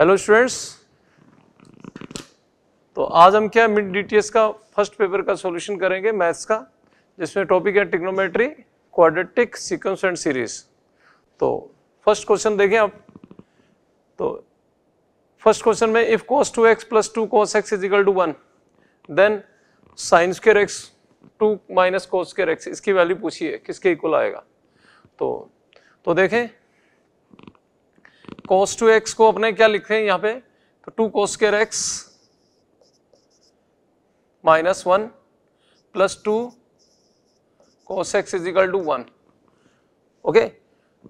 Hello students तो आज हम क्या मिड डीटीएस का फर्स्ट पेपर का सॉल्यूशन करेंगे मैथ्स का जिसमें टॉपिक है trigonometry quadratic sequence and series तो फर्स्ट क्वेश्चन देखें आप तो फर्स्ट क्वेश्चन में if cos two x plus two cos x is equal to one then sin square x two minus cos square x इसकी value पूछिए किसके equal आएगा तो तो देखें कॉस टू एक्स को अपने क्या लिखे यहां हैं यहाँ पे तो two cos square x minus one plus two cos x is equal to one okay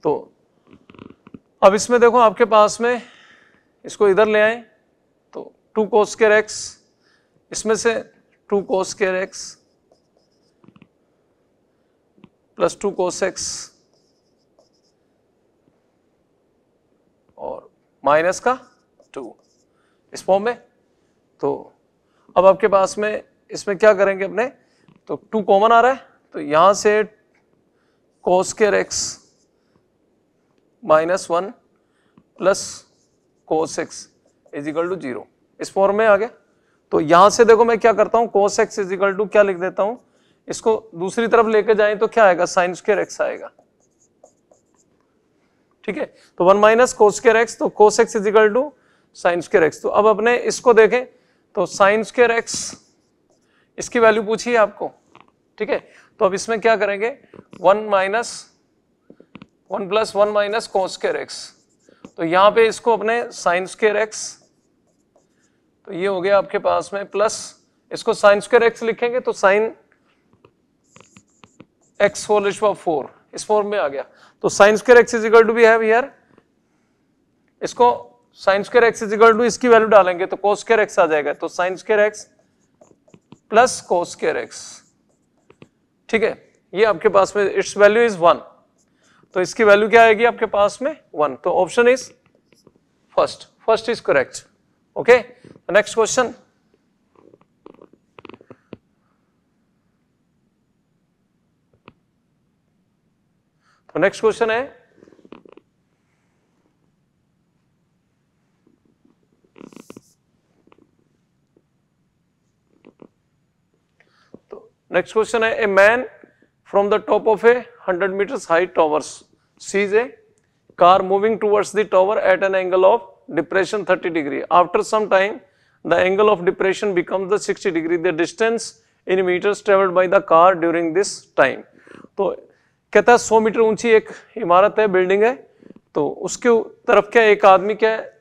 तो अब इसमें देखो आपके पास में इसको इधर ले आए तो टू कॉस केयर एक्स इसमें से two cos square x plus two cos x minus का टू इस फॉर्म में तो अब आपके पास में इसमें क्या करेंगे अपने तो टू कॉमन आ रहा है तो यहां से cos x minus one plus cos x is equal to zero इस फॉर्म में आ गया तो यहां से देखो मैं क्या करता हूं cos x is equal to क्या लिख देता हूं इसको दूसरी तरफ लेके जाए तो क्या आएगा साइन स्केयर एक्स आएगा ठीक है तो वन माइनस कोस के एक्स तो cos x is equal to sign square x तो अब अपने इसको देखें तो साइन केयर एक्स इसकी वैल्यू पूछी है आपको ठीक है तो अब इसमें क्या करेंगे one minus one plus one minus cos square x तो यहां पे इसको अपने साइन केयर एक्स तो ये हो गया आपके पास में प्लस इसको साइन केयर एक्स लिखेंगे तो साइन एक्स होल इश्वा फोर इस फॉर्म में आ गया तो sin square x is equal to भी है इसको sin square x is equal to इसकी वैल्यू डालेंगे तो कोस स्क्र एक्स आ जाएगा तो sin square x plus cos square x ठीक है ये आपके पास में इट्स वैल्यू इज वन तो इसकी वैल्यू क्या आएगी आपके पास में वन तो option is first first is correct okay next question तो नेक्स्ट क्वेश्चन है तो नेक्स्ट क्वेश्चन है a man from the top of a hundred metres high towers sees a car moving towards the tower at an angle of depression thirty degree after some time the angle of depression become the 60 degree the distance in metres travelled by the car during this time तो कहता है सौ metre ऊंची एक इमारत है building है तो उसके तरफ क्या एक आदमी क्या है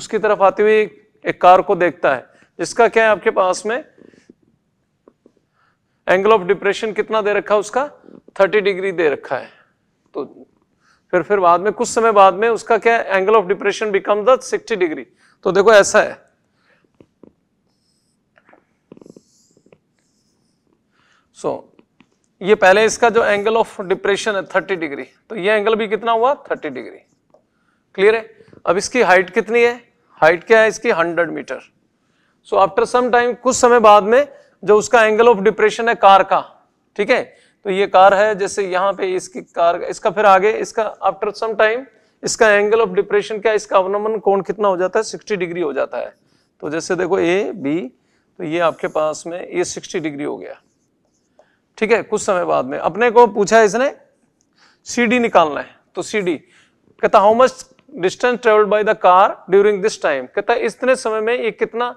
उसकी तरफ आते हुए एक कार को देखता है जिसका क्या है आपके पास में एंगल ऑफ डिप्रेशन कितना दे रखा है उसका थर्टी डिग्री दे रखा है तो फिर फिर बाद में कुछ समय बाद में उसका क्या है angle of depression become the sixty degree तो देखो ऐसा है सो so, ये पहले इसका जो एंगल ऑफ डिप्रेशन है थर्टी डिग्री तो ये एंगल भी कितना हुआ थर्टी डिग्री क्लियर है अब इसकी हाइट कितनी है हाइट क्या है इसकी hundred metre so after some time कुछ समय बाद में जो उसका एंगल ऑफ डिप्रेशन है कार का ठीक है तो ये कार है जैसे यहाँ पे इसकी कार इसका फिर आगे इसका आफ्टर सम टाइम इसका एंगल ऑफ डिप्रेशन क्या इसका अवनमन कोण कितना हो जाता है सिक्सटी डिग्री हो जाता है तो जैसे देखो ए बी तो ये आपके पास में ये सिक्सटी डिग्री हो गया ठीक है कुछ समय बाद में अपने को पूछा है इसने सीडी निकालना है तो सीडी कहता how much distance travelled by the car during this time कहता इतने समय में ये कितना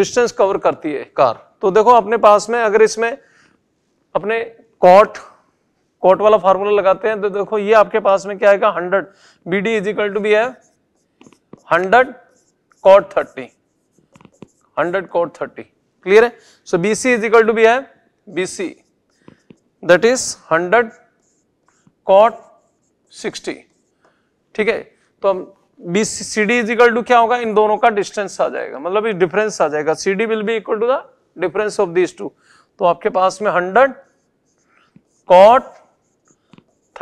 डिस्टेंस कवर करती है कार तो देखो अपने पास में अगर इसमें अपने कॉट कॉट वाला फार्मूला लगाते हैं तो देखो ये आपके पास में क्या आएगा hundred B D is equal to B है hundred cot thirty hundred cot thirty clear है so B C is equal to B है BC that is 100 cot 60 ठीक है तो हम BC CD is equal to क्या होगा इन दोनों का distance आ जाएगा मतलब ये difference आ जाएगा CD will be equal to the difference of these two तो आपके पास में 100 cot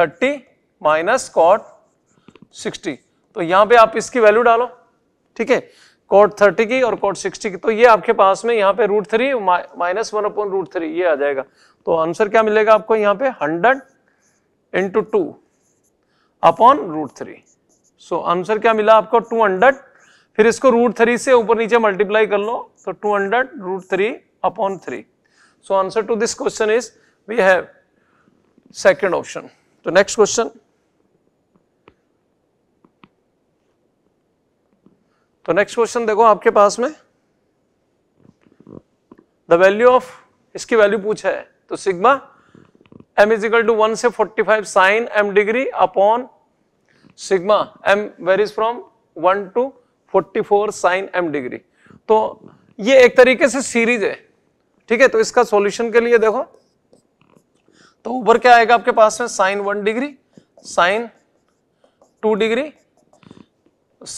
30 minus cot 60 तो यहाँ पे आप इसकी value डालो ठीक है कोट थर्टी की और कोट सिक्सटी की तो ये आपके पास में यहाँ पे root three minus one upon root three ये आ जाएगा तो आंसर क्या मिलेगा आपको यहाँ पे hundred into two upon root three so answer क्या मिला आपको टू हंड्रेड फिर इसको रूट थ्री से ऊपर नीचे मल्टीप्लाई कर लो तो two hundred root three upon three so answer to this question is we have second option तो नेक्स्ट क्वेश्चन तो नेक्स्ट क्वेश्चन देखो आपके पास में द वैल्यू ऑफ इसकी वैल्यू पूछा है तो sigma M equal to one से 45 sin M degree upon sigma M varies from one to 44 sin M degree तो ये एक तरीके से सीरीज है ठीक है तो इसका सॉल्यूशन के लिए देखो तो ऊपर क्या आएगा आपके पास में sin one degree sin two degree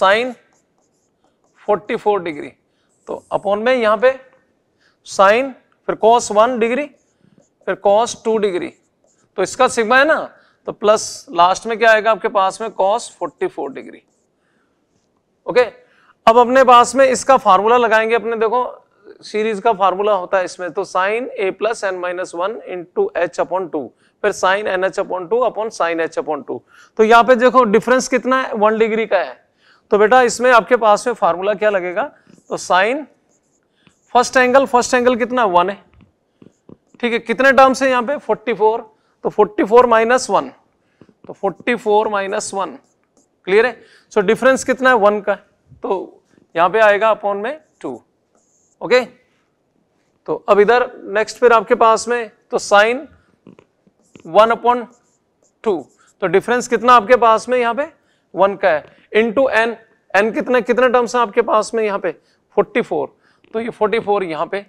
sin 44 degree तो अपॉन में यहां पे साइन फिर कॉस वन डिग्री फिर कॉस टू डिग्री तो इसका सिग्मा है ना तो प्लस लास्ट में क्या आएगा आपके पास में कॉस 44 डिग्री ओके अब अपने पास में इसका फार्मूला लगाएंगे अपने देखो सीरीज का फार्मूला होता है इसमें तो sin A plus N minus one into H upon two फिर sin N H upon two upon sin H upon two तो यहाँ पे देखो डिफरेंस कितना है वन डिग्री का है तो बेटा इसमें आपके पास में फार्मूला क्या लगेगा तो sin first angle first angle कितना वन है ठीक है कितने टर्म्स है यहाँ पे 44 तो 44 फोर माइनस वन तो 44 फोर माइनस वन क्लियर है सो so, डिफरेंस कितना है वन का तो यहाँ पे आएगा अपॉन में टू ओके तो अब इधर नेक्स्ट फिर आपके पास में तो साइन वन अपॉन टू तो डिफरेंस कितना आपके पास में यहाँ पे वन का है इन टू एन एन कितने कितने टर्म्स हैं आपके पास में यहां पे 44 तो ये 44 फोर यहाँ पे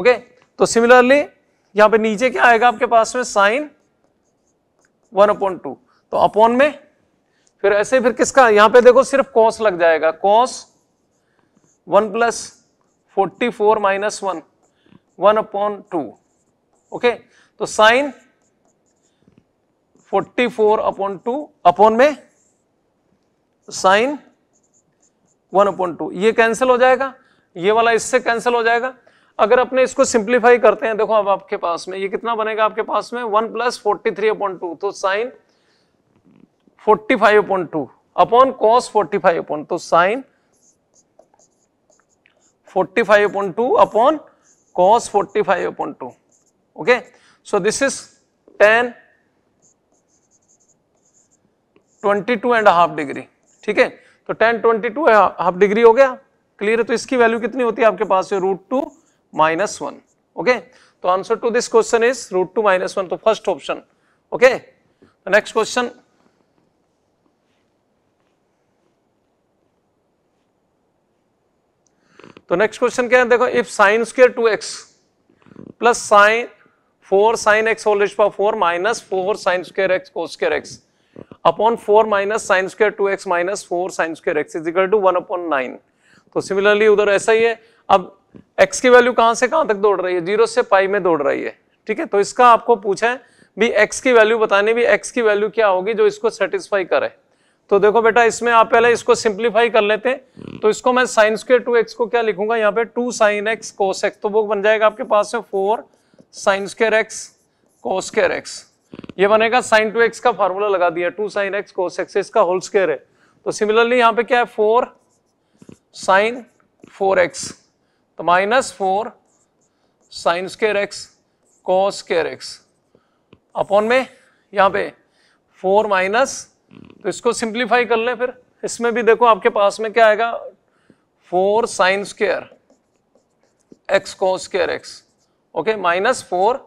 ओके तो सिमिलरली यहां पे नीचे क्या आएगा आपके पास में साइन वन अपॉन टू तो अपॉन में फिर ऐसे फिर किसका यहां पे देखो सिर्फ कॉस लग जाएगा cos one plus forty four minus one one upon two okay तो sin forty four upon two upon में साइन वन अपॉन टू ये कैंसिल हो जाएगा ये वाला इससे कैंसिल हो जाएगा अगर अपने इसको सिंप्लीफाई करते हैं देखो अब आपके पास में ये कितना बनेगा आपके पास में one plus forty three upon two तो sin forty five upon two upon cos forty five upon तो sin forty five upon two upon cos forty five upon two okay so this is tan twenty two and half degree ठीक है तो tan twenty two half degree हो गया clear है तो इसकी value कितनी होती है आपके पास root two minus one okay तो answer to this question is root two minus one तो first option okay next question तो नेक्स्ट क्वेश्चन क्या है देखो if sin square two x plus sin four sin x whole power four minus four sin square x cos square x upon four minus sin square two x minus four sin square x is equal to one upon nine तो similarly उधर ऐसा ही है अब x की value कहां से कहां तक दौड़ रही है जीरो से पाई में दौड़ रही है ठीक है तो इसका आपको पूछा है भी x की वैल्यू बताने भी x की वैल्यू क्या होगी जो इसको सेटिस्फाई करे तो देखो बेटा इसमें आप पहले इसको सिंप्लीफाई कर लेते हैं तो इसको मैं साइन स्क्र टू एक्स को क्या लिखूंगा यहाँ पे two sign x cos x तो वो बन जाएगा आपके पास में four sin square x cos square x ये बनेगा साइन टू एक्स का फॉर्मूला लगा दिया two sign x cos x इसका होल स्क्र है तो सिमिलरली यहां पे क्या है फोर साइन फोर एक्स तो minus four sin square x cos square x upon में यहां पे फोर माइनस तो इसको सिंप्लीफाई कर ले फिर इसमें भी देखो आपके पास में क्या आएगा four sin square x cos square x okay minus four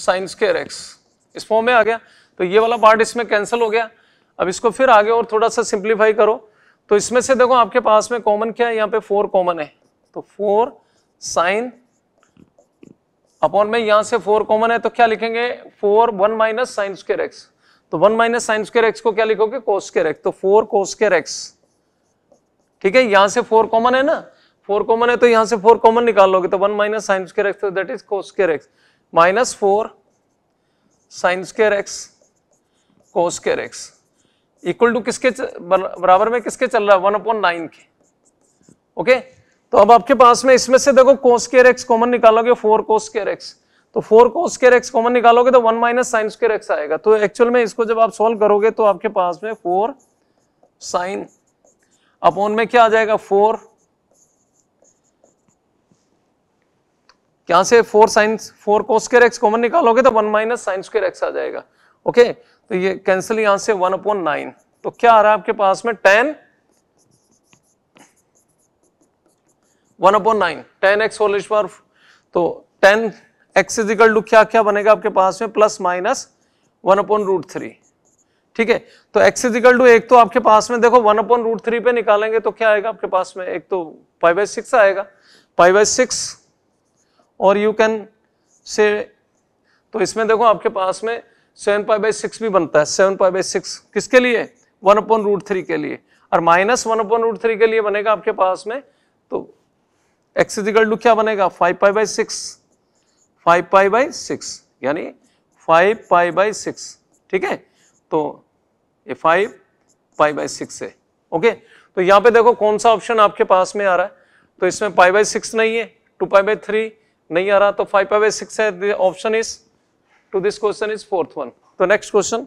sin square x इस फॉर्म में आ गया तो ये वाला पार्ट इसमें कैंसिल हो गया अब इसको फिर आगे और थोड़ा सा सिंप्लीफाई करो तो इसमें से देखो आपके पास में कॉमन क्या है यहाँ पे फोर कॉमन है तो फोर साइन अपॉन में यहां से फोर कॉमन है तो क्या लिखेंगे four one minus sign square x तो one minus sign square x को क्या लिखोगे कोस स्केयर एक्स तो फोर कोस स्केयर एक्स ठीक है यहां से फोर कॉमन है ना फोर कॉमन है तो यहां से फोर कॉमन निकाल लोगे तो one minus sign square x तो that is cos square x minus four sin square x cos square x equal to किसके बराबर में किसके चल रहा है वन अपॉन नाइन के ओके तो अब आपके पास में इसमें से देखो को स्केयर एक्स कॉमन निकालोगे फोर को स्केयर एक्स तो four cos square x common निकालोगे तो one minus sign square x आएगा तो एक्चुअल में इसको जब आप सोल्व करोगे तो आपके पास में फोर साइन अपॉन में क्या आ जाएगा फोर यहां से फोर साइंस फोर कोस के एक्स कॉमन निकालोगे तो वन माइनस साइंस के एक्स आ जाएगा ओके तो ये कैंसिल यहां से वन अपॉन नाइन तो क्या आ रहा है आपके पास में tan one upon nine tan x whole पर तो टेन एक्स इजिकल टू क्या क्या बनेगा आपके पास में plus minus one upon root three ठीक है तो एक्स इजिकल टू एक तो आपके पास में देखो वन अपॉन रूट थ्री पे निकालेंगे तो क्या आएगा आपके पास में एक तो फाइव बाई सिक्स आएगा फाइव बाई सिक्स और यू कैन से तो इसमें देखो आपके पास में सेवन पाई बाई सिक्स भी बनता है सेवन पाई बाई सिक्स किसके लिए वन अपॉन रूट थ्री के लिए और minus one upon root three के लिए बनेगा आपके पास में तो एक्स इजिकल टू क्या बनेगा five pi by six five pi by six यानी फाइव पाई बाई सिक्स ठीक है तो ये फाइव पाई बाई सिक्स है ओके तो यहाँ पे देखो कौन सा ऑप्शन आपके पास में आ रहा है तो इसमें पाई बाई सिक्स नहीं है टू पाई बाई थ्री नहीं आ रहा तो फाइव फाइव सिक्स है option is to this question is fourth one तो नेक्स्ट क्वेश्चन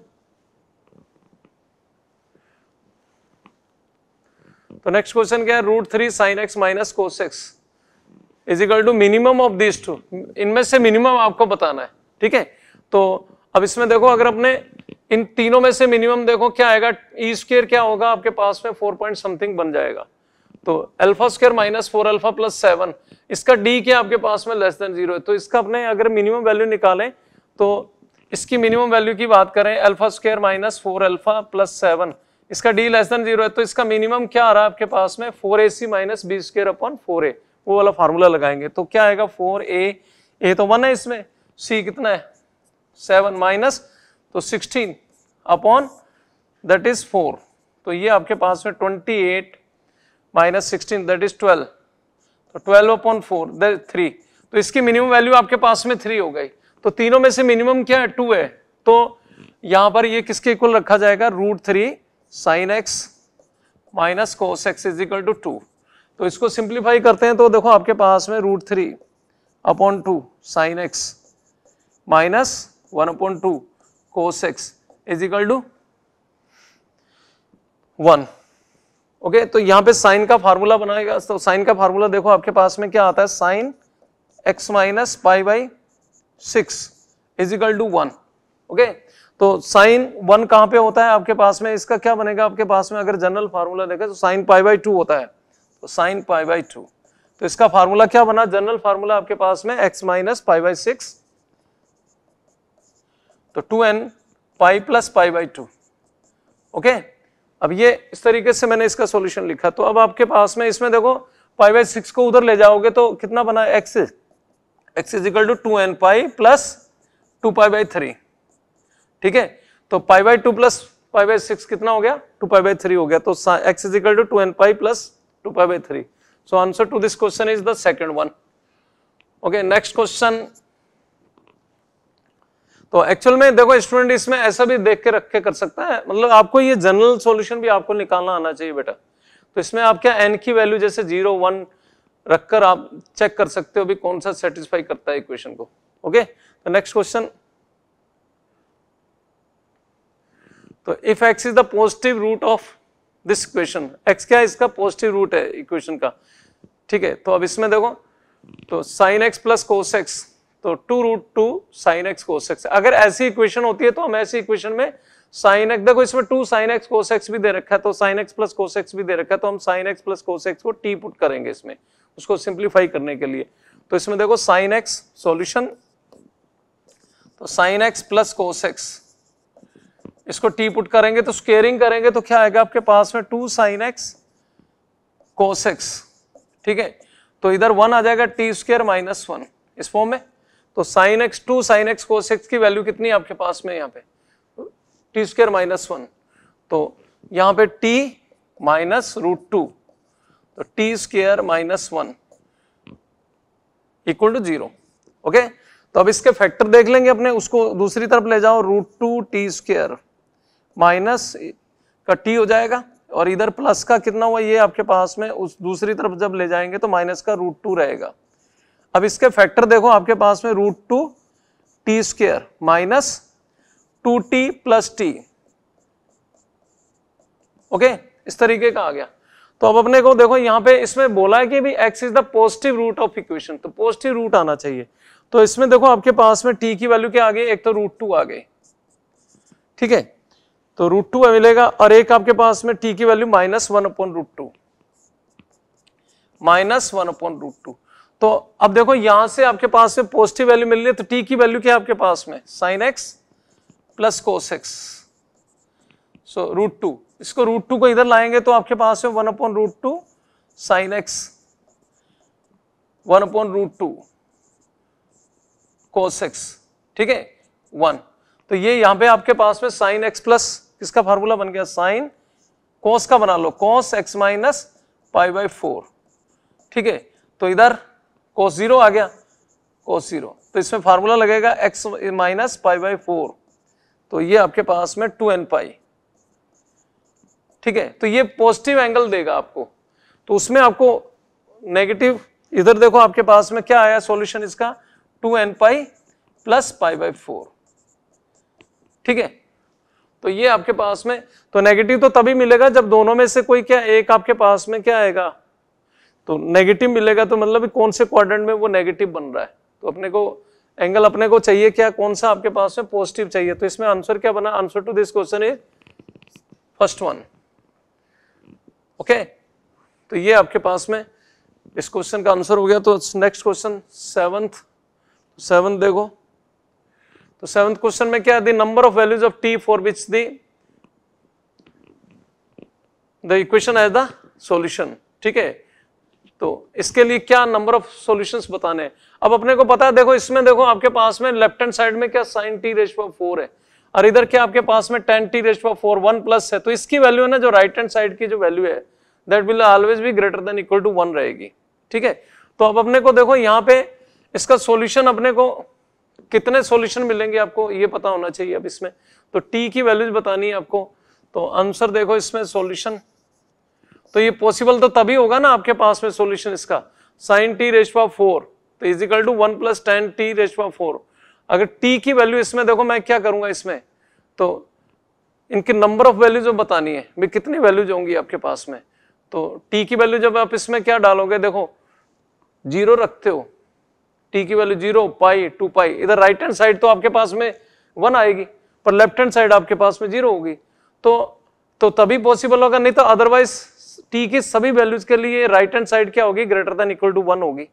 तो नेक्स्ट क्वेश्चन क्या है root three sign x minus cos x is equal to minimum of this two इनमें से मिनिमम आपको बताना है ठीक है तो अब इसमें देखो अगर अपने इन तीनों में से मिनिमम देखो क्या आएगा ई e स्क्र क्या होगा आपके पास में फोर पॉइंट समथिंग बन जाएगा तो alpha square minus four alpha plus seven इसका डी क्या आपके पास में लेस देन जीरो है तो इसका अपने अगर मिनिमम वैल्यू निकालें तो इसकी मिनिमम वैल्यू की बात करें alpha square minus four alpha plus seven इसका डी लेस देन जीरो है तो इसका मिनिमम क्या आ रहा है आपके पास में four A C minus B square upon four A वो वाला फार्मूला लगाएंगे तो क्या आएगा फोर ए ए तो वन है इसमें सी कितना है सेवन माइनस तो sixteen upon that is four तो ये आपके पास में twenty eight minus sixteen that is twelve तो twelve upon four that three तो इसकी मिनिमम वैल्यू आपके पास में थ्री हो गई तो तीनों में से मिनिमम क्या है टू है तो यहां पर ये किसके इक्वल रखा जाएगा root three sign x minus cos x is equal to two तो इसको सिंप्लीफाई करते हैं तो देखो आपके पास में root three upon two sign x minus one upon two cos x is equal to one okay तो यहां पे साइन का फार्मूला बनाएगा तो साइन का फार्मूला देखो आपके पास में क्या आता है sine x minus pi by six is equal to one okay तो साइन वन कहां पे होता है आपके पास में इसका क्या बनेगा आपके पास में अगर जनरल फार्मूला देखें तो साइन पाई बाई टू होता है तो साइन पाई बाई टू तो इसका फार्मूला क्या बना जनरल फार्मूला आपके पास में x minus pi by six तो two n pi plus pi by two okay अब ये इस तरीके से मैंने इसका सॉल्यूशन लिखा तो अब आपके पास में इसमें देखो पाई बाई सिक्स को उधर ले जाओगे तो कितना बना x x is equal to two n pi plus two pi by three ठीक है तो pi by two plus pi by six कितना हो गया टू पाई बाई थ्री हो गया तो x is equal to two n pi plus two pi by three so answer to this question is the second one okay next question तो actual में देखो student इसमें ऐसा भी देख के रख के कर सकता है मतलब आपको ये जनरल सॉल्यूशन भी आपको निकालना आना चाहिए बेटा तो इसमें आप क्या एन की वैल्यू जैसे जीरो वन रखकर आप चेक कर सकते हो भी कौन सा सेटिस्फाई करता है इक्वेशन को ओके तो नेक्स्ट क्वेश्चन तो if x is the positive root of this equation x क्या इसका पॉजिटिव रूट है इक्वेशन का ठीक है तो अब इसमें देखो तो sign x plus cos x तो two root two sign x cos x अगर ऐसी इक्वेशन होती है तो हम ऐसी इक्वेशन में साइन एक्स देखो इसमें two sign x cos x भी दे रखा है तो sign x plus cos x भी दे रखा है तो हम sine x plus cos x को टी पुट करेंगे इसमें उसको सिंप्लीफाई करने के लिए तो इसमें देखो साइन एक्स सोल्यूशन तो sign x plus cos x इसको टी पुट करेंगे तो स्केयरिंग करेंगे तो क्या आएगा आपके पास में two sign x cos x ठीक है तो इधर वन आ जाएगा टी स्क्र माइनस वन इस फॉर्म में तो sign x two sign x cos x की वैल्यू कितनी आपके पास में यहाँ पे टी स्क्र माइनस वन तो यहाँ पे टी माइनस रूट टू तो t square minus one equal to zero okay तो अब इसके फैक्टर देख लेंगे अपने उसको दूसरी तरफ ले जाओ root two t square minus का टी हो जाएगा और इधर प्लस का कितना हुआ ये आपके पास में उस दूसरी तरफ जब ले जाएंगे तो माइनस का रूट टू रहेगा अब इसके फैक्टर देखो आपके पास में root two t square minus two t plus t okay इस तरीके का आ गया तो अब अपने को देखो यहां पे इसमें बोला है कि भी x is the positive root of equation तो पॉजिटिव रूट आना चाहिए तो इसमें देखो आपके पास में t की वैल्यू क्या आ गई एक तो रूट टू आ गई ठीक है तो रूट टू मिलेगा और एक आपके पास में t की value minus one upon root two minus one upon root two तो अब देखो यहां से आपके पास में पॉजिटिव वैल्यू मिल रही है तो टी की वैल्यू क्या है आपके पास में sine x plus cos x so root two इसको रूट टू को इधर लाएंगे तो आपके पास में one upon root two sign x one upon root two cos x ठीक है वन तो ये यहां पे आपके पास में साइन एक्स प्लस किसका फार्मूला बन गया साइन कोस का बना लो cos x minus pi by four ठीक है तो इधर कोस जीरो आ गया कोस जीरो तो इसमें फार्मूला लगेगा x minus pi by four तो ये आपके पास में टू एन पाई ठीक है तो ये पॉजिटिव एंगल देगा आपको तो उसमें आपको नेगेटिव इधर देखो आपके पास में क्या आया सॉल्यूशन इसका two n pi plus pi by four ठीक है तो ये आपके पास में तो नेगेटिव तो तभी मिलेगा जब दोनों में से कोई क्या एक आपके पास में क्या आएगा तो नेगेटिव मिलेगा तो मतलब कौन से क्वाड्रेंट में वो नेगेटिव बन रहा है तो अपने को एंगल अपने को चाहिए क्या कौन सा आपके पास में पॉजिटिव चाहिए तो इसमें आंसर क्या बना answer to this question is first one okay तो ये आपके पास में इस क्वेश्चन का आंसर हो गया तो नेक्स्ट क्वेश्चन सेवंथ सेवंथ देखो तो सेवंथ क्वेश्चन में क्या the number of values of t for which the the equation has the solution ठीक है तो इसके लिए क्या नंबर ऑफ सोल्यूशन बताने अब अपने को पता है देखो इसमें देखो आपके पास में लेफ्ट हैंड साइड में क्या साइन टी रेस्ट फोर है और इधर क्या आपके पास में tan t raised four one plus है तो इसकी वैल्यू है ना जो राइट हैंड साइड की जो वैल्यू है दैट विल ऑलवेज भी greater than equal to one रहेगी ठीक है तो अब अपने को देखो यहाँ पे इसका सोल्यूशन अपने को कितने सोल्यूशन मिलेंगे आपको ये पता होना चाहिए अब इसमें तो टी की वैल्यूज बतानी है आपको तो आंसर देखो इसमें सोल्यूशन तो ये पॉसिबल तो तभी होगा ना आपके पास में सोल्यूशन इसका साइन टी रेशवा फोर तो is equal to one plus tan t raised to four अगर टी की वैल्यू इसमें देखो मैं क्या करूंगा इसमें तो इनके नंबर ऑफ वैल्यू जो बतानी है भी कितनी वैल्यूज होंगी आपके पास में तो टी की वैल्यू जब आप इसमें क्या डालोगे देखो जीरो रखते हो टी की value zero pi two pi इधर राइट हैंड साइड तो आपके पास में वन आएगी पर लेफ्ट हैंड साइड आपके पास में जीरो होगी तो तो तभी पॉसिबल होगा नहीं तो अदरवाइज टी के सभी वैल्यूज के लिए राइट हैंड साइड क्या होगी greater than equal to one होगी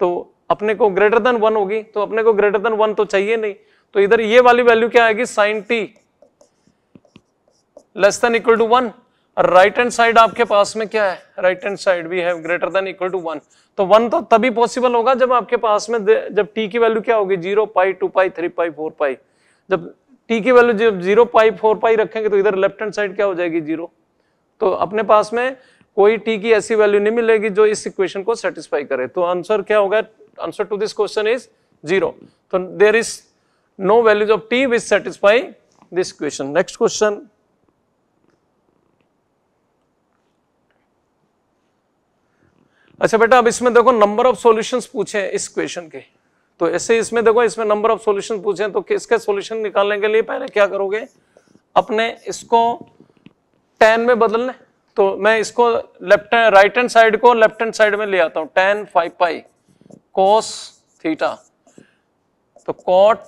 तो अपने को ग्रेटर देन वन होगी तो अपने को ग्रेटर देन वन तो चाहिए नहीं तो इधर ये वाली वैल्यू क्या आएगी sine t less than equal to one right hand side आपके पास में क्या है राइट हैंड साइड भी है greater than equal to one तो वन तो तभी पॉसिबल होगा जब आपके पास में जब टी की वैल्यू क्या होगी zero pi two pi three pi four pi जब टी की वैल्यू जब जीरो पाई फोर पाई रखेंगे तो इधर लेफ्ट हैंड साइड क्या हो जाएगी जीरो तो अपने पास में कोई टी की ऐसी वैल्यू नहीं मिलेगी जो इस इक्वेशन को सेटिस्फाई करे तो आंसर क्या होगा answer to this question is zero तो there is no values of t which satisfy this question next question अच्छा बेटा अब इसमें देखो नंबर ऑफ सॉल्यूशंस पूछे इस क्वेश्चन के तो ऐसे इसमें देखो इसमें नंबर ऑफ सॉल्यूशन पूछे तो किसके सॉल्यूशन निकालने के लिए पहले क्या करोगे अपने इसको टेन में बदलने तो मैं इसको लेफ्ट राइट हैंड साइड को लेफ्ट हैंड साइड में ले आता हूं tan five pi cos theta तो cot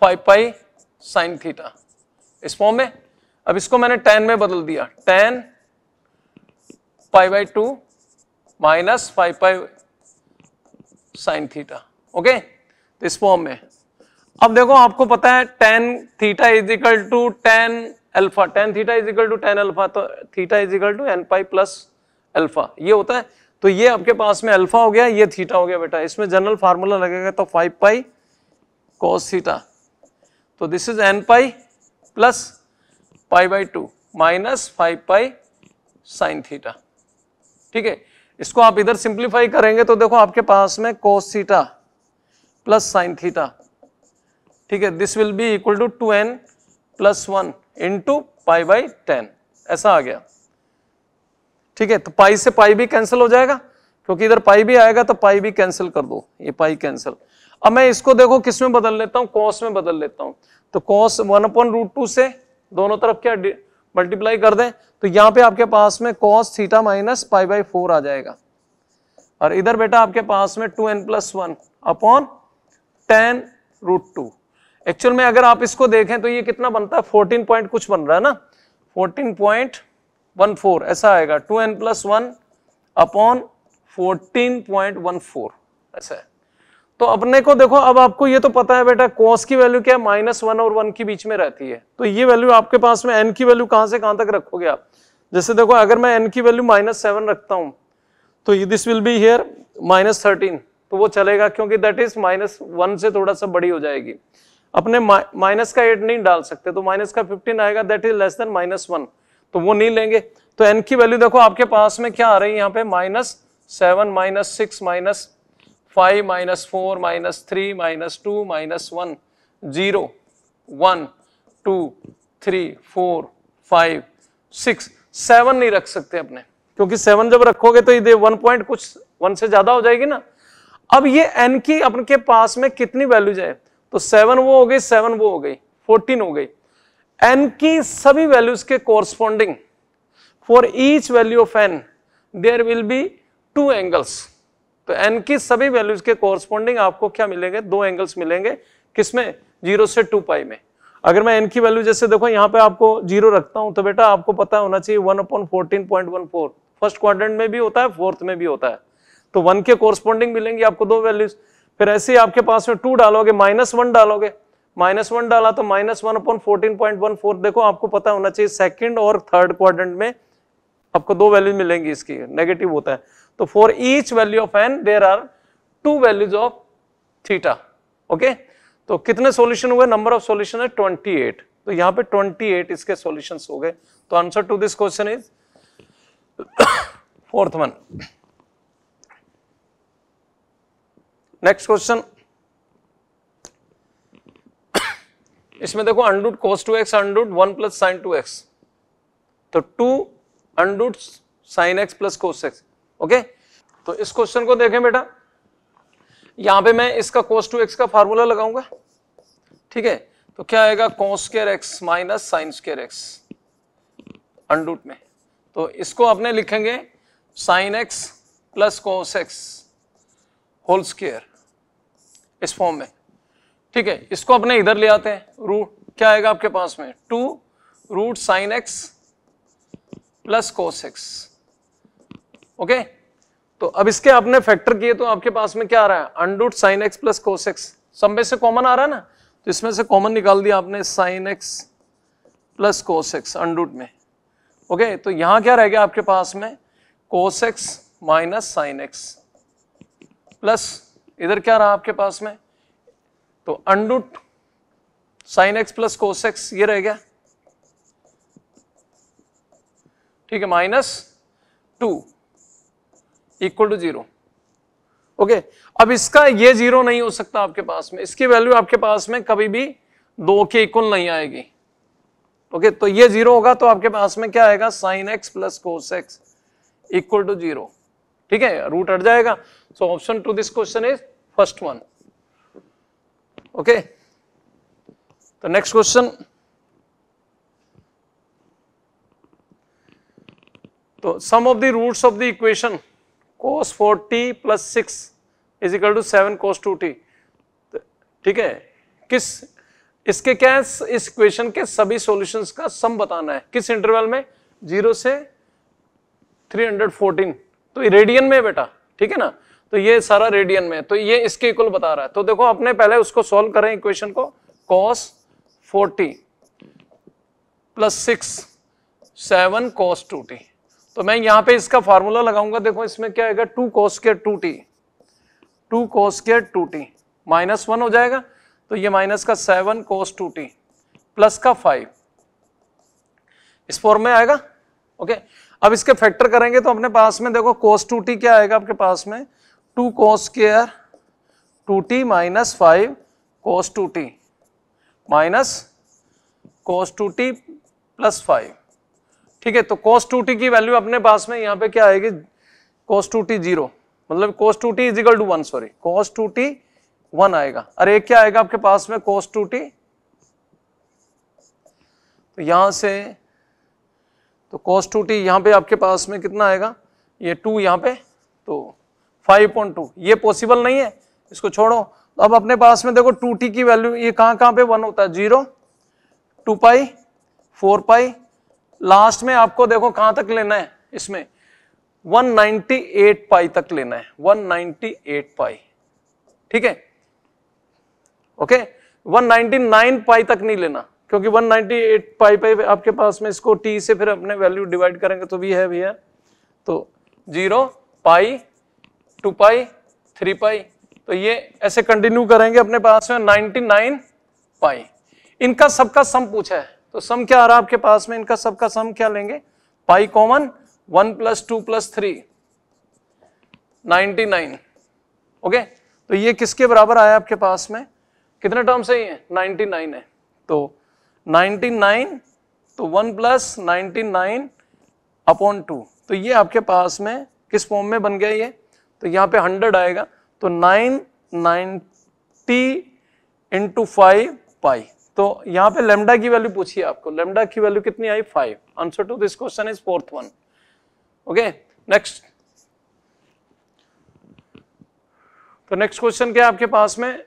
five pi sine theta इस फॉर्म में अब इसको मैंने टेन में बदल दिया tan pi by two minus five pi sine theta okay तो इस फॉर्म में अब देखो आपको पता है tan theta is equal to tan alpha tan theta is equal to tan alpha तो theta is equal to n pi plus alpha ये होता है तो ये आपके पास में अल्फा हो गया ये थीटा हो गया बेटा इसमें जनरल फार्मूला लगेगा तो फाइव पाई कॉस थीटा तो this is n pi plus pi by two minus five pi sine theta ठीक है इसको आप इधर सिंप्लीफाई करेंगे तो देखो आपके पास में cos theta plus sine theta ठीक है this will be equal to two n plus one into pi by ten ऐसा आ गया ठीक है तो पाई से पाई भी कैंसिल हो जाएगा क्योंकि इधर पाई भी आएगा तो पाई भी कैंसिल कर दो ये पाई कैंसिल अब मैं इसको देखो किस में बदल लेता हूँ कॉस में बदल लेता हूँ तो cos one upon root two से दोनों तरफ क्या मल्टीप्लाई कर दें तो यहाँ पे आपके पास में cos theta minus pi by four आ जाएगा और इधर बेटा आपके पास में two n plus one upon ten root two actual में अगर आप इसको देखें तो ये कितना बनता है फोर्टीन पॉइंट कुछ बन रहा है ना फोर्टीन पॉइंट वन फोर ऐसा आएगा two n plus one upon fourteen point one four ऐसा है तो अपने को देखो अब आपको ये तो पता है बेटा कॉस की वैल्यू क्या है माइनस वन और वन के बीच में रहती है तो ये वैल्यू आपके पास में एन की वैल्यू कहां से कहां तक रखोगे आप जैसे देखो अगर मैं एन की वैल्यू माइनस सेवन रखता हूं तो this will be here minus thirteen तो वो चलेगा क्योंकि दैट इज माइनस वन से थोड़ा सा बड़ी हो जाएगी अपने माइनस का एट नहीं डाल सकते तो माइनस का फिफ्टीन आएगा that is less than minus one तो वो नहीं लेंगे तो एन की वैल्यू देखो आपके पास में क्या आ रही है यहाँ पे minus seven minus six minus five minus four minus three minus two minus one zero one two three four five six seven नहीं रख सकते अपने क्योंकि सेवन जब रखोगे तो ये वन पॉइंट कुछ वन से ज्यादा हो जाएगी ना अब ये एन की अपने पास में कितनी वैल्यू जाए तो सेवन वो हो गई सेवन वो हो गई फोर्टीन हो गई एन की सभी वैल्यूज के corresponding for each value of n there will be two angles तो एन की सभी वैल्यूज के कोरस्पॉन्डिंग आपको क्या मिलेंगे दो एंगल्स मिलेंगे किसमें जीरो से टू पाई में अगर मैं एन की वैल्यू जैसे देखो यहाँ पे आपको जीरो रखता हूं तो बेटा आपको पता होना चाहिए one upon fourteen point one four first क्वार में भी होता है फोर्थ में भी होता है तो वन के कोरस्पॉन्डिंग मिलेंगी आपको दो वैल्यूज फिर ऐसे ही आपके पास में टू डालोगे माइनस वन डालोगे माइनस वन डाला तो minus one upon fourteen point one four देखो आपको पता होना चाहिए सेकंड और थर्ड क्वाड्रेंट में आपको दो वैल्यूज मिलेंगी इसकी नेगेटिव होता है तो for each value of n there are two values of theta okay तो कितने सोल्यूशन हुए नंबर ऑफ सोल्यूशन है एट तो यहाँ पे एट इसके सोल्यूशन हो गए तो answer to this question is fourth one next question इसमें देखो under root cos two x under root one plus sine two x तो two under root sine x plus cos x okay तो इस क्वेश्चन को देखें बेटा यहां पे मैं इसका कोस टू एक्स का फार्मूला लगाऊंगा ठीक है तो क्या आएगा cos square x minus sign square x under root में तो इसको अपने लिखेंगे sine x plus cos x whole square इस फॉर्म में ठीक है इसको अपने इधर ले आते हैं रूट क्या आएगा आपके पास में two root sine x plus cos x okay तो अब इसके आपने फैक्टर किए तो आपके पास में क्या आ रहा है under root sine x plus cos x सब में से कॉमन आ रहा है ना तो इसमें से कॉमन निकाल दिया आपने sine x plus cos x under root में ओके तो यहां क्या रहेगा आपके पास में cos x minus sine x plus इधर क्या रहा आपके पास में तो under root sine x plus cos x ये रह गया ठीक है minus two equal to zero okay अब इसका ये जीरो नहीं हो सकता आपके पास में इसकी वैल्यू आपके पास में कभी भी दो के इक्वल नहीं आएगी ओके तो ये जीरो होगा तो आपके पास में क्या आएगा sine x plus cos x equal to zero ठीक है रूट हट जाएगा So option to this question is first one. Okay. The next question. So sum of the roots of the equation cos 4t plus 6 is equal to 7 cos 2t. ठीक है किस इसके क्या है इस इक्वेशन के सभी सॉल्यूशंस का सम बताना है किस इंटरवल में जीरो से 314 तो रेडियन में बेटा ठीक है ना तो ये सारा रेडियन में तो ये इसके इक्वल बता रहा है तो देखो अपने पहले उसको सॉल्व करें इक्वेशन को cos forty plus six seven cos two t तो मैं यहां पे इसका फार्मूला लगाऊंगा देखो इसमें क्या आएगा टू कॉस के टू टी टू कॉस के टू टी माइनस वन हो जाएगा तो ये माइनस का seven cos two t plus का फाइव इस फॉर्म में आएगा ओके अब इसके फैक्टर करेंगे तो अपने पास में देखो कॉस टू टी क्या आएगा आपके पास में two cos square two t minus five cos two t minus cos two t plus five ठीक है तो कॉस टू टी की वैल्यू अपने पास में यहां पे क्या आएगी कॉस टू टी जीरो मतलब cos two t equal to one sorry cos two t one आएगा अरे एक क्या आएगा आपके पास में कॉस टू टी तो यहां से तो कॉस टू टी यहां पे आपके पास में कितना आएगा ये टू यहां पे तो फाइव पॉइंट टू ये पॉसिबल नहीं है इसको छोड़ो तो अब अपने पास में देखो टू टी की वैल्यू ये कहाँ कहाँ पे वन होता है zero two pi four pi last में आपको देखो कहाँ तक लेना है इसमें वन एट पाई तक लेना है वन एट पाई ठीक है ओके वन नाइन पाई तक नहीं लेना क्योंकि 198 पाई पाई आपके पास में इसको टी से फिर अपने वैल्यू डिवाइड करेंगे तो भी है भैया तो zero pi two pi three pi तो ये ऐसे कंटिन्यू करेंगे अपने पास में नाइनटी नाइन पाई इनका सबका सम पूछा है तो सम क्या आ रहा है आपके पास में इनका सबका सम क्या लेंगे pi common one plus two plus three ninety nine okay तो ये किसके बराबर आया आपके पास में कितने टर्म सही है नाइनटी नाइन है तो नाइनटी नाइन तो one plus ninety nine upon two तो ये आपके पास में किस फॉर्म में बन गया ये तो यहाँ पे हंड्रेड आएगा तो nine ninety into five pi तो यहाँ पे लेमडा की वैल्यू पूछिए आपको लेमडा की वैल्यू कितनी आई five answer to this question is fourth one okay next तो नेक्स्ट क्वेश्चन क्या है आपके पास में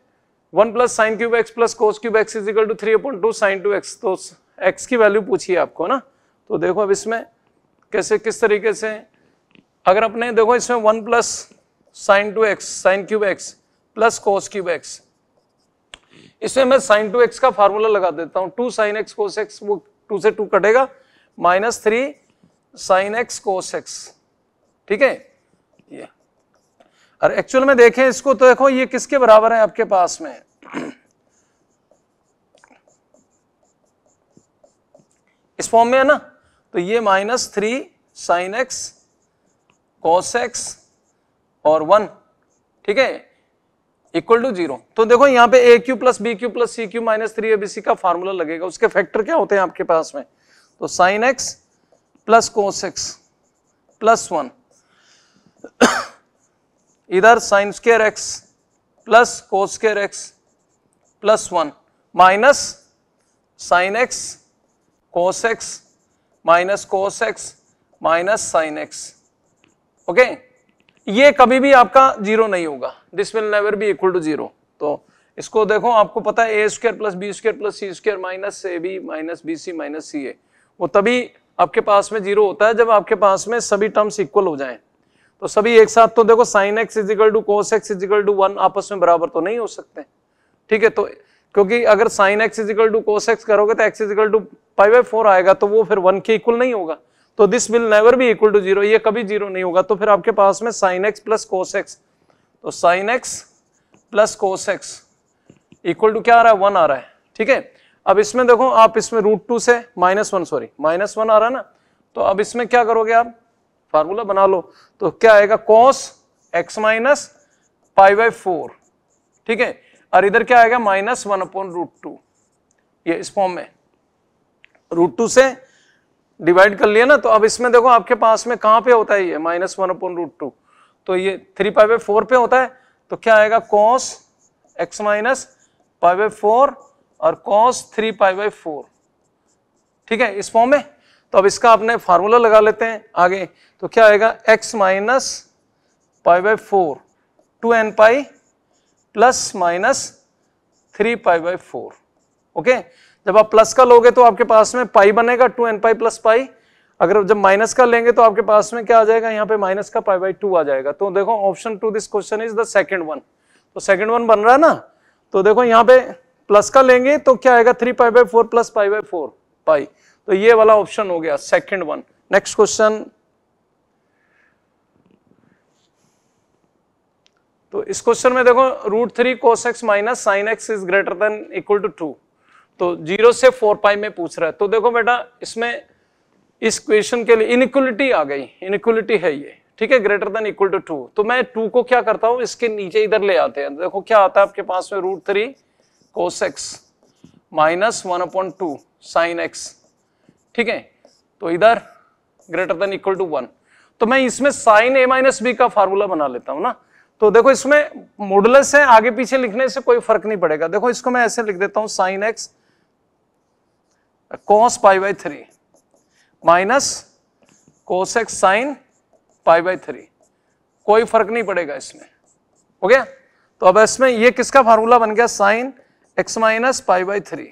one plus sine cube x plus cos cube x is equal to three upon two sine two x तो x की value पूछिए आपको ना तो देखो अब इसमें कैसे किस तरीके से अगर अपने देखो इसमें one plus sine two x sine cube x plus cos cube x इसमें मैं साइन टू एक्स का फार्मूला लगा देता हूं two sign x cos x वो टू से टू कटेगा minus three sign x cos x ठीक है ये और एक्चुअल में देखें इसको तो देखो ये किसके बराबर है आपके पास में इस फॉर्म में है ना तो ये minus three sign x cos x और वन ठीक है इक्वल टू जीरो तो देखो यहाँ पे a cube plus b cube plus c cube minus three abc का फॉर्मूला लगेगा उसके फैक्टर क्या होते हैं आपके पास में तो sign x plus cos x plus one इधर sine square x plus cos square x plus one minus sine x cos x minus cos x minus sine x okay ये कभी भी आपका जीरो नहीं होगा this will never be equal to zero तो इसको देखो आपको पता है a square plus b square plus c square minus a b minus b c minus c ए वो तभी आपके पास में जीरो होता है जब आपके पास में सभी टर्म्स इक्वल हो जाएं तो सभी एक साथ तो देखो sine x is equal to cos x is equal to one आपस में बराबर तो नहीं हो सकते ठीक है तो क्योंकि अगर sine x is equal to cos x करोगे तो x is equal to pi by four आएगा तो वो फिर वन के इक्वल नहीं होगा तो this will never be equal to zero ये कभी जीरो नहीं होगा तो फिर आपके पास में sine x plus cos x तो sign x plus cos x equal to क्या आ रहा है वन आ रहा है ठीक है अब इसमें देखो आप इसमें रूट टू से minus one sorry minus one आ रहा है ना तो अब इसमें क्या करोगे आप फार्मूला बना लो तो क्या आएगा cos x minus pi by four ठीक है और इधर क्या आएगा minus one upon root two ये इस फॉर्म में रूट टू से डिवाइड कर लिया ना तो अब इसमें देखो आपके पास में कहां पे होता है ये minus one upon root two तो ये थ्री पाई बाई फोर पे होता है तो क्या आएगा cos x minus pi by four और cos three pi by four ठीक है इस फॉर्म में तो अब इसका आपने फार्मूला लगा लेते हैं आगे तो क्या आएगा x minus pi by four two n pi plus minus three pi by four okay जब आप प्लस का लोगे तो आपके पास में पाई बनेगा two n pi plus pi अगर जब माइनस का लेंगे तो आपके पास में क्या आ जाएगा यहाँ पे माइनस का पाई बाई टू आ जाएगा तो देखो option to this question is the second one तो सेकंड वन बन रहा है ना तो देखो यहाँ पे प्लस का लेंगे तो क्या आएगा three pi by four plus pi by four pi तो ये वाला ऑप्शन हो गया सेकेंड वन नेक्स्ट क्वेश्चन तो इस क्वेश्चन में देखो root three cos x minus sine x is greater than equal to two तो जीरो से फोर पाई में पूछ रहा है तो देखो बेटा इसमें इस क्वेश्चन के लिए इनक्वलिटी आ गई इनक्वलिटी है ये ठीक है greater than equal to two तो मैं टू को क्या करता हूँ इसके नीचे इधर ले आते हैं देखो क्या आता है आपके पास में root three cos x minus one upon two sign x ठीक है तो इधर greater than equal to one तो मैं इसमें साइन ए माइनस बी का फार्मूला बना लेता हूँ ना तो देखो इसमें मॉडलस है आगे पीछे लिखने से कोई फर्क नहीं पड़ेगा देखो इसको मैं ऐसे लिख देता हूँ sine x pi by 3 minus cos x sin pi by 3 कोई फर्क नहीं पड़ेगा इसमें हो गया तो अब इसमें ये किसका फार्मूला बन गया sine x minus pi by three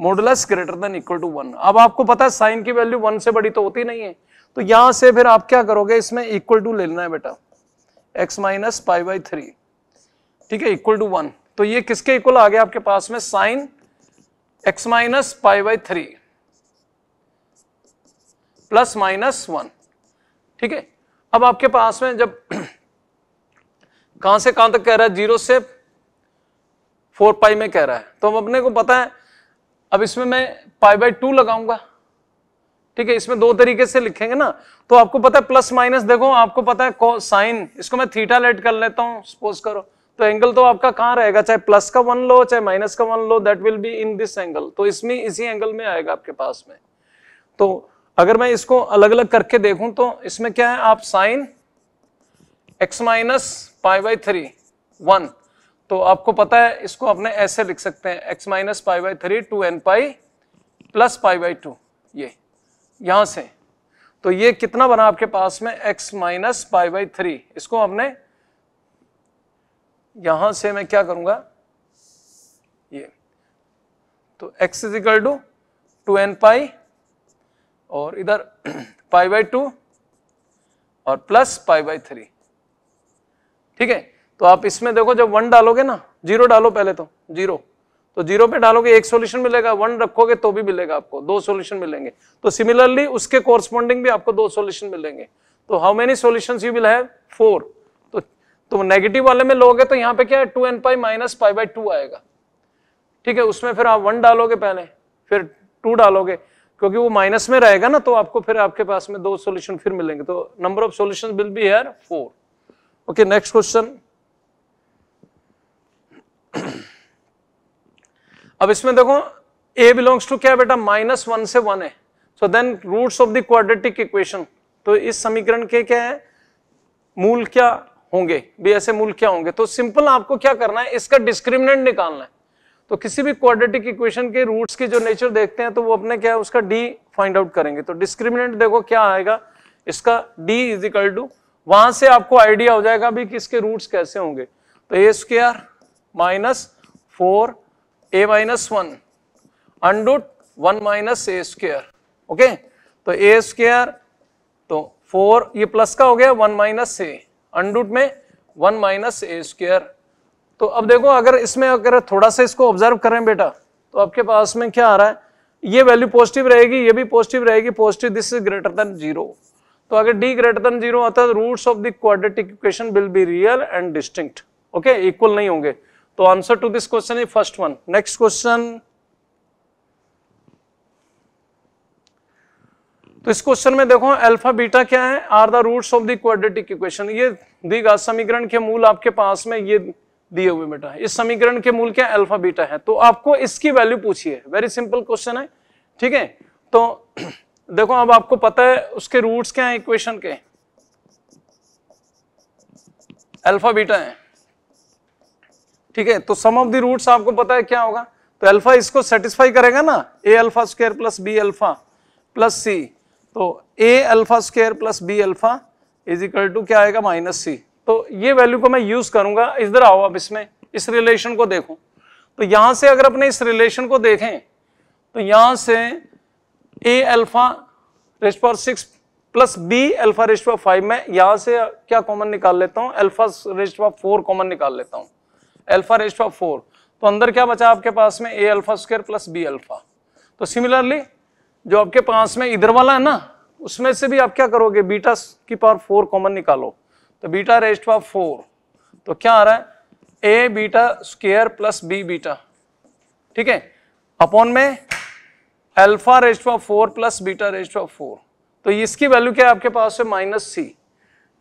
modulus greater than equal to one अब आपको पता है साइन की वैल्यू वन से बड़ी तो होती नहीं है तो यहां से फिर आप क्या करोगे इसमें इक्वल टू लेना है बेटा x minus pi by three ठीक है इक्वल टू वन तो ये किसके इक्वल आ गया आपके पास में sine x minus pi by three plus minus one ठीक है अब आपके पास में जब कहां से कहां तक कह रहा है जीरो से फोर पाई में कह रहा है तो हम अपने को पता है अब इसमें मैं पाई बाई टू लगाऊंगा ठीक है इसमें दो तरीके से लिखेंगे ना तो आपको पता है प्लस माइनस देखो आपको पता है साइन इसको मैं थीटा लेट कर लेता हूं सपोज करो तो एंगल तो आपका कहां रहेगा चाहे प्लस का वन लो चाहे माइनस का वन लो that will be in this angle तो इसमें इसी एंगल में आएगा आपके पास में तो अगर मैं इसको अलग अलग करके देखूं तो इसमें क्या है आप sine x minus pi by three one तो आपको पता है इसको अपने ऐसे लिख सकते हैं x minus pi by three two n pi plus pi by two ये यहां से तो ये कितना बना आपके पास में x minus pi by three इसको हमने यहां से मैं क्या करूंगा ये तो x is equal to two n pi और इधर पाई बाई टू और प्लस पाई बाई थ्री ठीक है तो आप इसमें देखो जब वन डालोगे ना जीरो डालो पहले तो जीरो तो जीरो पे डालोगे एक सॉल्यूशन मिलेगा वन रखोगे तो भी मिलेगा आपको दो सॉल्यूशन मिलेंगे तो सिमिलरली उसके कोरस्पॉन्डिंग भी आपको दो सॉल्यूशन मिलेंगे तो how many solutions you will have four तो नेगेटिव वाले में लोगे तो यहां पे क्या है two n pi minus pi by two आएगा ठीक है उसमें फिर आप वन डालोगे पहले फिर टू डालोगे क्योंकि वो माइनस में रहेगा ना तो आपको फिर आपके पास में दो सोल्यूशन फिर मिलेंगे तो number of solution will be here four okay next question अब इसमें देखो ए बिलोंग्स टू क्या बेटा माइनस वन से वन है so then roots of the quadratic equation तो इस समीकरण के क्या है मूल क्या होंगे भी ऐसे मूल क्या होंगे तो सिंपल आपको क्या करना है इसका डिस्क्रिमिनेंट निकालना है तो किसी भी क्वाड्रेटिक इक्वेशन के रूट्स की जो नेचर देखते हैं तो वो अपने क्या है उसका डी फाइंड आउट करेंगे तो डिस्क्रिमिनेंट देखो क्या आएगा इसका डी इज इक्वल टू वहां से आपको आइडिया हो जाएगा भी कि इसके रूट्स कैसे होंगे तो a square minus four a minus one into one minus a square okay तो ए स्क्र तो फोर ये प्लस का हो गया वन माइनस ए अनडूट में वन माइनस ए स्क्र तो अब देखो अगर इसमें अगर थोड़ा सा इसको ऑब्जर्व करें बेटा तो आपके पास में क्या आ रहा है ये वैल्यू पॉजिटिव रहेगी ये भी पॉजिटिव रहेगी positive this is greater than zero तो अगर डी ग्रेटर देन जीरो आता है roots of the quadratic equation will be real and distinct okay equal नहीं होंगे तो answer to this question is first one next question तो इस question में देखो अल्फा बीटा क्या है are the roots of the quadratic equation ये दी गा समीकरण के मूल आपके पास में ये दिए हुए बेटा इस समीकरण के मूल क्या अल्फा बीटा है तो आपको इसकी वैल्यू पूछी है वेरी सिंपल क्वेश्चन है ठीक है तो देखो अब आपको पता है उसके रूट्स क्या है इक्वेशन के अल्फा बीटा है ठीक है तो सम ऑफ द रूट्स आपको पता है क्या होगा तो अल्फा इसको सेटिस्फाई करेगा ना a alpha square plus b alpha plus c तो a alpha square plus b alpha is equal to क्या आएगा माइनस सी तो ये वैल्यू को मैं यूज़ करूंगा इधर आओ आप इसमें इस रिलेशन को देखो तो यहां से अगर अपने इस रिलेशन को देखें तो यहां से a alpha raised power six plus b alpha raised power five में यहां से क्या कॉमन निकाल लेता हूं alpha raised power four common निकाल लेता हूँ अल्फ़ा रेस्ट पावर फोर तो अंदर क्या बचा आपके पास में a alpha square plus b alpha तो सिमिलरली जो आपके पास में इधर वाला है ना उसमें से भी आप क्या करोगे बीटा की पावर फोर कॉमन निकालो तो बीटा रेस्ट पावर फोर तो क्या आ रहा है a beta square plus b beta ठीक है अपॉन में alpha raised power four plus beta raised power four तो इसकी वैल्यू क्या है आपके पास है माइनस सी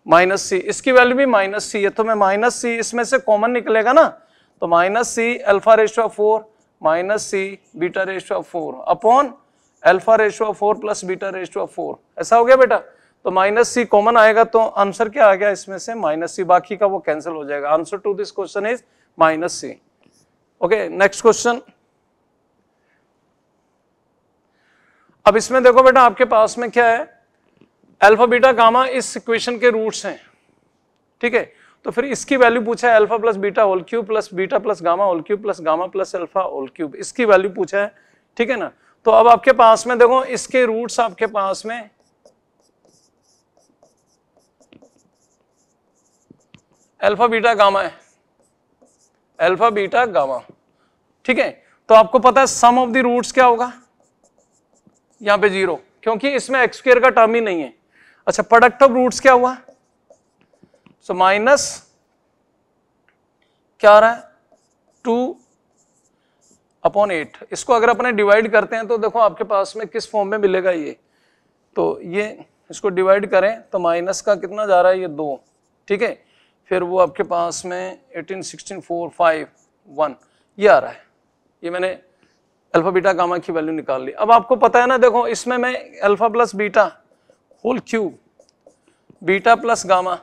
माइनस सी इसकी वैल्यू भी माइनस सी है तो मैं माइनस सी इसमें से कॉमन निकलेगा ना तो minus c alpha raised power four minus c beta raised power four upon alpha ratio of four plus beta ratio of four ऐसा हो गया बेटा तो माइनस सी कॉमन आएगा तो आंसर क्या आ गया इसमें से माइनस सी बाकी का वो कैंसिल हो जाएगा answer to this question is minus c okay next question अब इसमें देखो बेटा आपके पास में क्या है अल्फा बीटा गामा इस इक्वेशन के रूट्स हैं ठीक है तो फिर इसकी वैल्यू पूछा है alpha plus beta whole cube plus beta plus gamma whole cube plus gamma plus alpha whole cube इसकी वैल्यू पूछा है ठीक है ना तो अब आपके पास में देखो इसके रूट्स आपके पास में अल्फा बीटा गामा है अल्फा बीटा गामा ठीक है तो आपको पता है सम ऑफ द रूट्स क्या होगा यहां पे जीरो क्योंकि इसमें एक्स का टर्म ही नहीं है अच्छा प्रोडक्ट ऑफ रूट्स क्या हुआ सो so, माइनस क्या आ रहा है टू अपॉन एट इसको अगर अपने डिवाइड करते हैं तो देखो आपके पास में किस फॉर्म में मिलेगा ये तो ये इसको डिवाइड करें तो माइनस का कितना जा रहा है ये दो ठीक है फिर वो आपके पास में eighteen sixteen four five one ये आ रहा है ये मैंने अल्फ़ा बीटा गामा की वैल्यू निकाल ली अब आपको पता है ना देखो इसमें मैं alpha plus beta whole cube beta plus gamma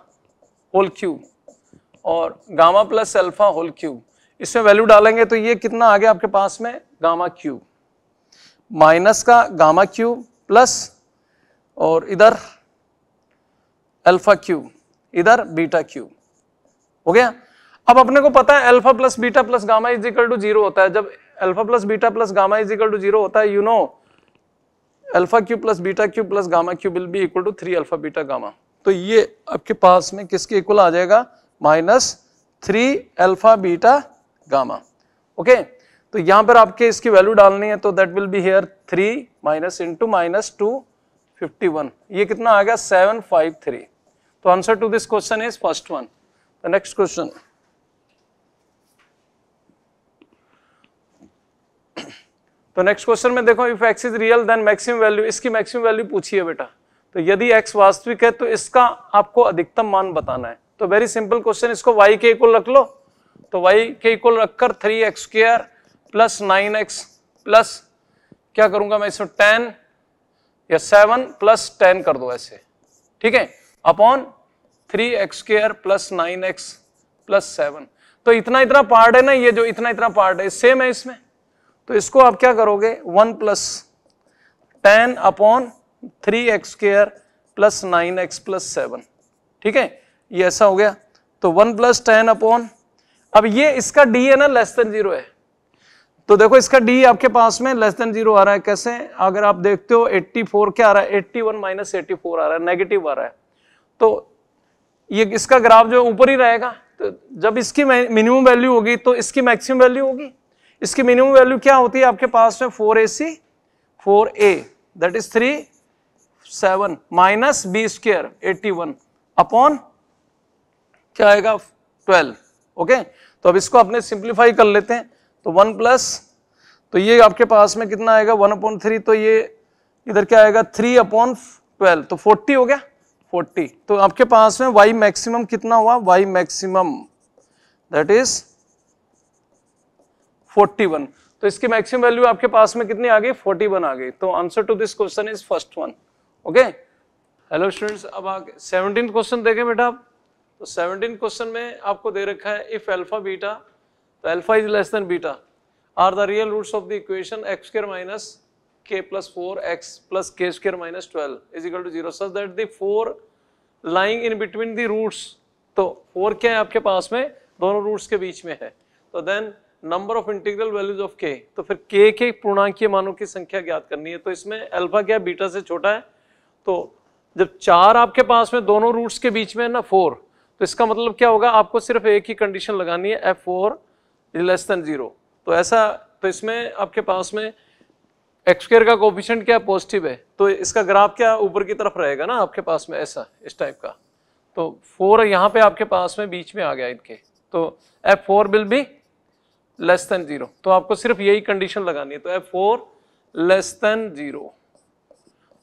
whole cube और gamma plus alpha whole cube इसमें वैल्यू डालेंगे तो ये कितना आ गया आपके पास में गामा क्यू माइनस का गामा क्यू प्लस और इधर अल्फा क्यू इधर बीटा क्यू हो गया अब अपने को पता है alpha plus beta plus gamma is equal to zero होता है जब alpha plus beta plus gamma is equal to zero होता है you know alpha cube plus beta cube plus gamma cube will be equal to three alpha beta gamma तो ये आपके पास में किसके इक्वल आ जाएगा minus three alpha beta gamma okay तो यहां पर आपके इसकी वैल्यू डालनी है तो that will be here three minus into minus two fifty one ये कितना आ गया सेवन फाइव थ्री तो answer to this question is first one the next question तो नेक्स्ट क्वेश्चन में देखो if x is real then maximum value इसकी maximum value पूछी है बेटा तो यदि एक्स वास्तविक है तो इसका आपको अधिकतम मान बताना है तो वेरी सिंपल क्वेश्चन इसको वाई के इक्वल रख लो तो वाई के इक्वल रखकर three x square plus nine x plus क्या करूंगा मैं इसमें टेन या सेवन प्लस टेन कर दो ऐसे ठीक है upon three x square plus nine x plus seven तो इतना इतना पार्ट है ना ये जो इतना इतना पार्ट है सेम है इसमें तो इसको आप क्या करोगे one plus ten upon three x square plus nine x plus seven ठीक है ये ऐसा हो गया तो वन प्लस टेन अपॉन अब ये इसका डी है ना लेस देन जीरो है तो देखो इसका डी आपके पास में लेस देन जीरो आ रहा है कैसे अगर आप देखते हो 84 क्या आ रहा है 81 वन माइनस एट्टी आ रहा है नेगेटिव आ रहा है तो ये इसका ग्राफ जो ऊपर ही रहेगा तो जब इसकी मिनिमम वैल्यू होगी तो इसकी मैक्सिमम वैल्यू होगी इसकी मिनिमम वैल्यू क्या होती है आपके पास में four A c four a that is three seven minus B square eighty one upon क्या आएगा ट्वेल्व ओके okay? तो अब इसको अपने सिंप्लीफाई कर लेते हैं तो वन प्लस तो ये आपके पास में कितना आएगा वन अपॉन थ्री तो ये इधर क्या आएगा थ्री अपॉन ट्वेल्व तो फोर्टी हो गया फोर्टी तो आपके पास में वाई मैक्सिमम कितना हुआ y maximum that is forty one तो इसकी मैक्सिमम वैल्यू आपके पास में कितनी आ गई फोर्टी वन आ गई तो answer to this question is first one okay hello students अब आगे सेवनटीन क्वेश्चन देखें बेटा आप तो 17 क्वेश्चन में आपको दे रखा है इफ अल्फा बीटा तो alpha is less than beta are the real roots of the equation x square minus k plus four x plus k square minus twelve is equal to zero such that the four lying in between the roots तो four क्या है आपके पास में दोनों roots के बीच में है तो then number of integral values of k तो फिर के के पूर्णांकीय मानों की संख्या ज्ञात करनी है तो इसमें अल्फा क्या बीटा से छोटा है तो जब चार आपके पास में दोनों रूट्स के बीच में है ना फोर तो इसका मतलब क्या होगा आपको सिर्फ एक ही कंडीशन लगानी है f four is less than zero तो ऐसा तो इसमें आपके पास में एक्सकेयर का कोफिशेंट क्या पॉजिटिव है तो इसका ग्राफ क्या ऊपर की तरफ रहेगा ना आपके पास में ऐसा इस टाइप का तो फोर यहाँ पे आपके पास में बीच में आ गया इनके तो f four will be less than zero तो आपको सिर्फ यही कंडीशन लगानी है तो f four less than zero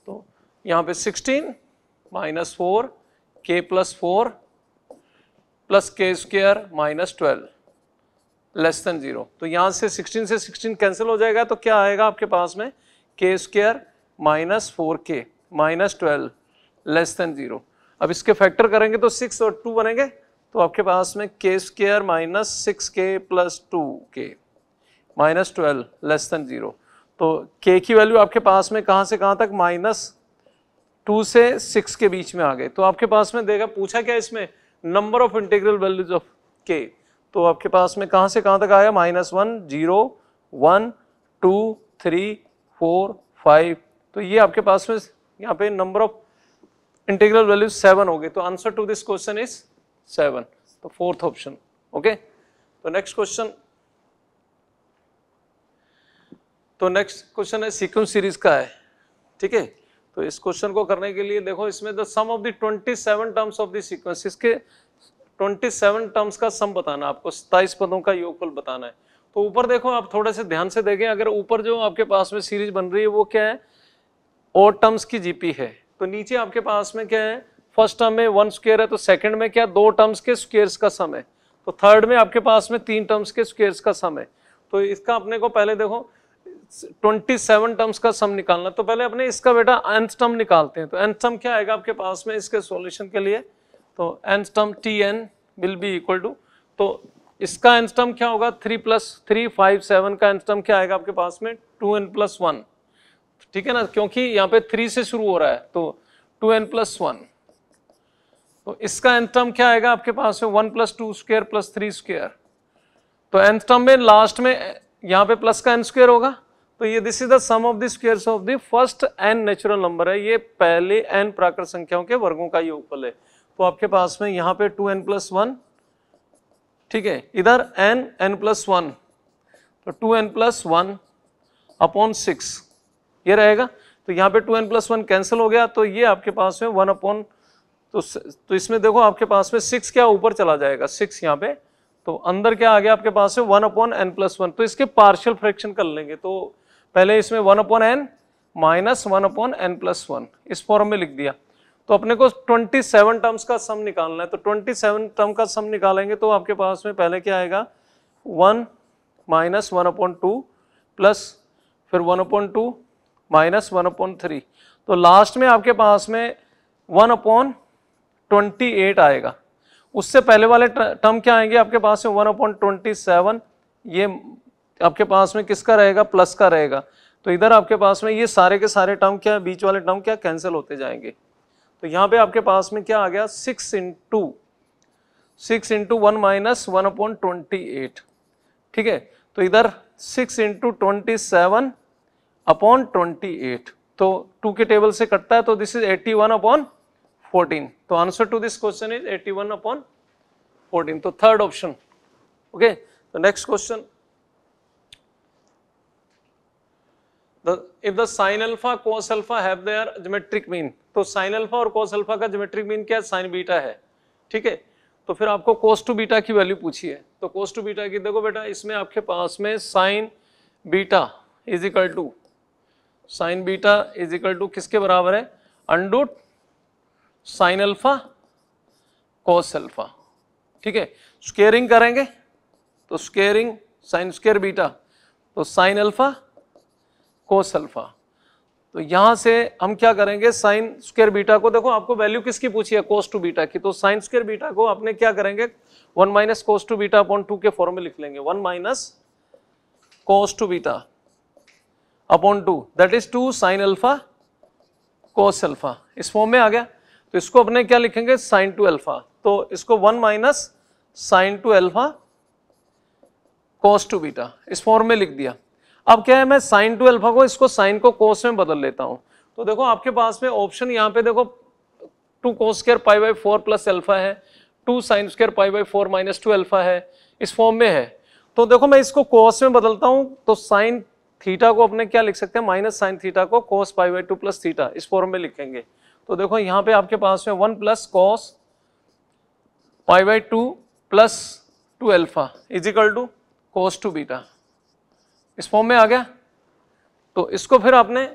तो यहाँ पे sixteen minus four k plus four plus k square minus twelve less than zero तो यहाँ से 16 से 16 कैंसिल हो जाएगा तो क्या आएगा आपके पास में k square minus four k minus twelve less than zero अब इसके फैक्टर करेंगे तो सिक्स और टू बनेंगे तो आपके पास में k square minus six k plus two k minus twelve less than zero तो के की वैल्यू आपके पास में कहाँ से कहाँ तक माइनस टू से सिक्स के बीच में आ गए तो आपके पास में देगा पूछा क्या इसमें number of integral values of k तो आपके पास में कहां से कहां तक आया minus one zero one two three four five तो ये आपके पास में यहाँ पे number of integral values seven हो गए तो answer to this question is seven तो फोर्थ ऑप्शन ओके तो नेक्स्ट क्वेश्चन तो नेक्स्ट क्वेश्चन है सीक्वेंस सीरीज का है ठीक है तो इस क्वेश्चन को करने के लिए देखो इसमें the sum of the 27 terms of the sequence इसके 27 टर्म्स का सम बताना आपको सत्ताईस पदों का योगफल बताना है तो ऊपर देखो आप थोड़े से ध्यान से देखें अगर ऊपर जो आपके पास में सीरीज बन रही है वो क्या है और टर्म्स की जीपी है तो नीचे आपके पास में क्या है फर्स्ट टर्म में वन स्क्वेयर है तो सेकंड में क्या दो टर्म्स के स्क्वेयर्स का सम है तो थर्ड में आपके पास में तीन टर्म्स के स्क्वेयर्स का सम है तो इसका अपने को पहले देखो ट्वेंटी सेवन टर्म्स का सम निकालना तो पहले अपने इसका बेटा एंथ टर्म निकालते हैं तो एंथ टर्म क्या आएगा आपके पास में इसके सॉल्यूशन के लिए तो nth term t n will be equal to तो इसका एंथ टर्म क्या होगा three plus three five seven का एंथ टर्म क्या आएगा आपके पास में टू एन प्लस वन ठीक है ना क्योंकि यहाँ पे थ्री से शुरू हो रहा है तो टू एन प्लस वन तो इसका एंथ टर्म क्या आएगा आपके पास में one plus two square plus three square तो एंथ टर्म में लास्ट में यहाँ पे प्लस का एन स्क्र होगा तो ये this is the sum of the squares of the first n natural number है ये पहले एन प्राकृत संख्याओं के वर्गों का योगफल है तो आपके पास में यहाँ पे टू एन प्लस वन ठीक है इधर एन एन प्लस वन तो two n plus one upon six ये रहेगा तो यहाँ पे two n plus one cancel हो गया तो ये आपके पास में वन अपॉन तो तो इसमें देखो आपके पास में सिक्स क्या ऊपर चला जाएगा सिक्स यहाँ पे तो अंदर क्या आ गया आपके पास में one upon n plus one तो इसके पार्शियल फ्रैक्शन कर लेंगे तो पहले इसमें one upon n minus one upon n plus one इस फॉर्म में लिख दिया तो अपने को 27 टर्म्स का सम निकालना है तो 27 टर्म का सम निकालेंगे तो आपके पास में पहले क्या आएगा one minus one upon two plus फिर one upon two minus one upon three तो लास्ट में आपके पास में वन अपॉन ट्वेंटी एट आएगा उससे पहले वाले टर्म क्या आएंगे आपके पास में वन अपॉन ट्वेंटी सेवन ये आपके पास में किसका रहेगा प्लस का रहेगा तो इधर आपके पास में ये सारे के सारे टर्म क्या बीच वाले टर्म क्या कैंसिल होते जाएंगे तो यहाँ पे आपके पास में क्या आ गया six into six into one minus one upon twenty eight ठीक है तो इधर six into twenty seven upon twenty eight तो टू के टेबल से कटता है तो this is eighty one upon fourteen तो answer to this question is eighty one upon fourteen तो थर्ड ऑप्शन ओके तो next question if the sine alpha cos alpha have their geometric mean तो sine alpha और कोस alpha का geometric mean क्या है sign beta है ठीक है तो फिर आपको कोस टू बीटा की वैल्यू पूछी है तो कोस टू बीटा की देखो बेटा इसमें आपके पास में sine beta is equal to sine beta is equal to किसके बराबर है under root sine alpha cos alpha ठीक है स्केयरिंग करेंगे तो स्केयरिंग साइन स्केयर बीटा तो साइन अल्फा कोस अल्फा तो यहां से हम क्या करेंगे साइन स्क्वेयर बीटा को देखो आपको वैल्यू किसकी पूछी है कोस टू बीटा की तो साइन स्क्वेयर बीटा को आपने क्या करेंगे one minus cos two beta upon two के फॉर्म में लिख लेंगे one minus cos two beta upon two that is two sine alpha cos alpha इस फॉर्म में आ गया तो इसको अपने क्या लिखेंगे साइन टू अल्फा तो इसको one minus sine two alpha cos two beta इस फॉर्म में लिख दिया अब क्या है मैं साइन टू अल्फा को इसको साइन को कोस में बदल लेता हूँ तो देखो आपके पास में ऑप्शन यहाँ पे देखो टू को square pi by four plus alpha है two sign square pi by four minus two alpha है इस फॉर्म में है तो देखो मैं इसको कोस में बदलता हूँ तो साइन थीटा को अपने क्या लिख सकते हैं माइनस साइन थीटा को cos pi by two plus theta इस फॉर्म में लिखेंगे तो देखो यहाँ पे आपके पास में one plus cos pi by two plus two alpha equal to cos two beta इस फॉर्म में आ गया तो इसको फिर आपने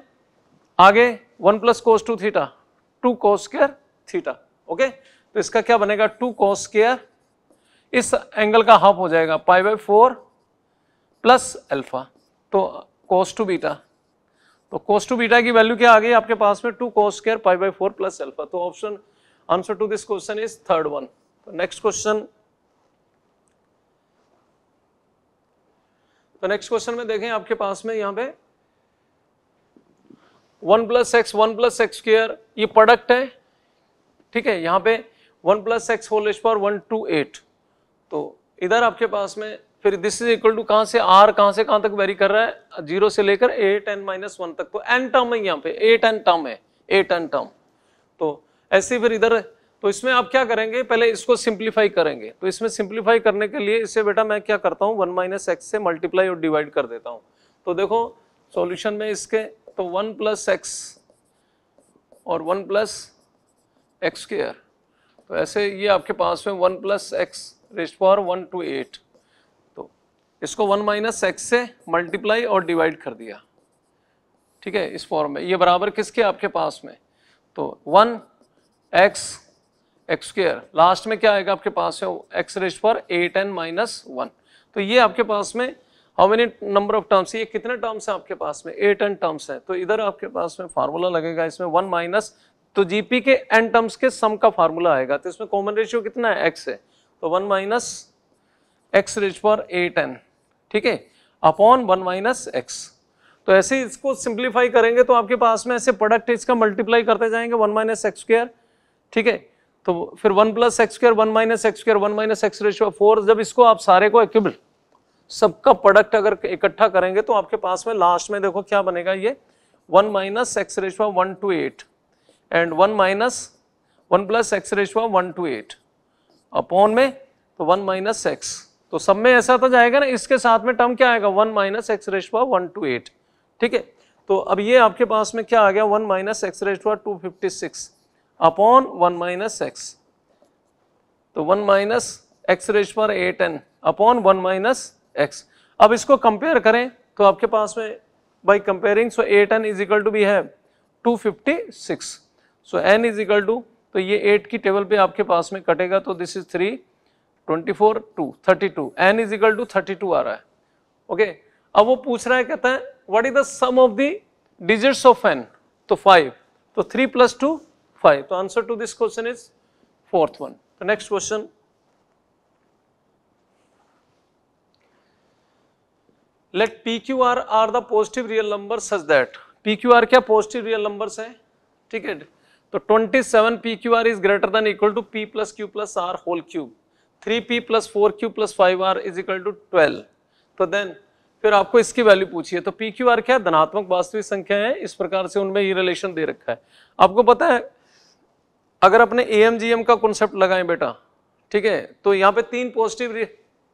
आगे one plus cos two theta two cos square theta okay तो इसका क्या बनेगा टू कोस स्केयर इस एंगल का हाफ हो जाएगा pi by four plus alpha तो कोस टू बीटा तो कोस टू बीटा की वैल्यू क्या आ गई आपके पास में two cos square pi by four plus alpha तो option answer to this question is third one next question तो नेक्स्ट क्वेश्चन में देखें आपके पास में यहां पे one plus x one plus x square ये प्रोडक्ट है ठीक है यहां पे one plus x whole square one two eight तो इधर आपके पास में फिर दिस इज इक्वल टू कहां से आर कहां से कहां तक वेरी कर रहा है जीरो से लेकर एट एन माइनस वन तक तो एन टर्म है यहां पे एट एन टर्म है एट एन टर्म तो ऐसे फिर इधर तो इसमें आप क्या करेंगे पहले इसको सिंप्लीफाई करेंगे तो इसमें सिंप्लीफाई करने के लिए इसे बेटा मैं क्या करता हूँ वन माइनस एक्स से मल्टीप्लाई और डिवाइड कर देता हूँ तो देखो सॉल्यूशन में इसके तो वन प्लस एक्स और वन प्लस एक्स स्केयर तो ऐसे ये आपके पास में one plus x raised power one two eight तो इसको वन माइनस एक्स से मल्टीप्लाई और डिवाइड कर दिया ठीक है इस फॉर्म में ये बराबर किसके आपके पास में तो one x x square last में क्या आएगा आपके पास है एक्स रेस्ट पर ए एन माइनस वन तो ये आपके पास में how many number of terms ये कितने टर्म्स हैं आपके पास में ए टेन टर्म्स हैं तो इधर आपके पास में फार्मूला लगेगा इसमें वन माइनस तो जीपी के एन टर्म्स के सम का फार्मूला आएगा तो इसमें कॉमन रेशियो कितना है एक्स है तो वन माइनस एक्स रेस्ट पर ए एन ठीक है अपॉन वन माइनस एक्स तो ऐसे इसको सिंप्लीफाई करेंगे तो आपके पास में ऐसे प्रोडक्ट इसका मल्टीप्लाई करते जाएंगे वन माइनस एक्स ठीक है तो फिर one plus x square one minus x square one minus x ratio four जब इसको आप सारे को एक्यूबल सबका प्रोडक्ट अगर इकट्ठा करेंगे तो आपके पास में लास्ट में देखो क्या बनेगा ये one minus x raise to one two eight and one minus one plus x raise to one two eight upon में तो वन माइनस एक्स तो सब में ऐसा तो जाएगा ना इसके साथ में टर्म क्या आएगा one minus x raise to one two eight ठीक है तो अब ये आपके पास में क्या आ गया one minus x raise two fifty six upon one minus x तो वन माइनस एक्स रेज पर eight n upon one minus x अब इसको कंपेयर करें तो आपके पास में by comparing so eight n is equal to B है two fifty six so n is equal to तो ये एट की टेबल पे आपके पास में कटेगा तो this is three twenty four to thirty two n is equal to thirty two आ रहा है ओके okay? अब वो पूछ रहा है कहता है what is the sum of the digits of n तो फाइव तो three plus two 5. So, answer to this question is fourth one. The next question. Let PQR are the positive real numbers such that PQR kya positive real numbers hai theek hai तो 27 PQR is greater than equal to P plus Q plus R whole cube 3P plus 4Q plus 5R is equal to 12 तो then फिर आपको इसकी value पूछिए तो PQR क्या धनात्मक वास्तविक संख्या है इस प्रकार से उनमें ये रिलेशन दे रखा है आपको पता है अगर अपने ए एम एम जी का कॉन्सेप्ट लगाएं बेटा ठीक है तो यहाँ पे तीन पॉजिटिव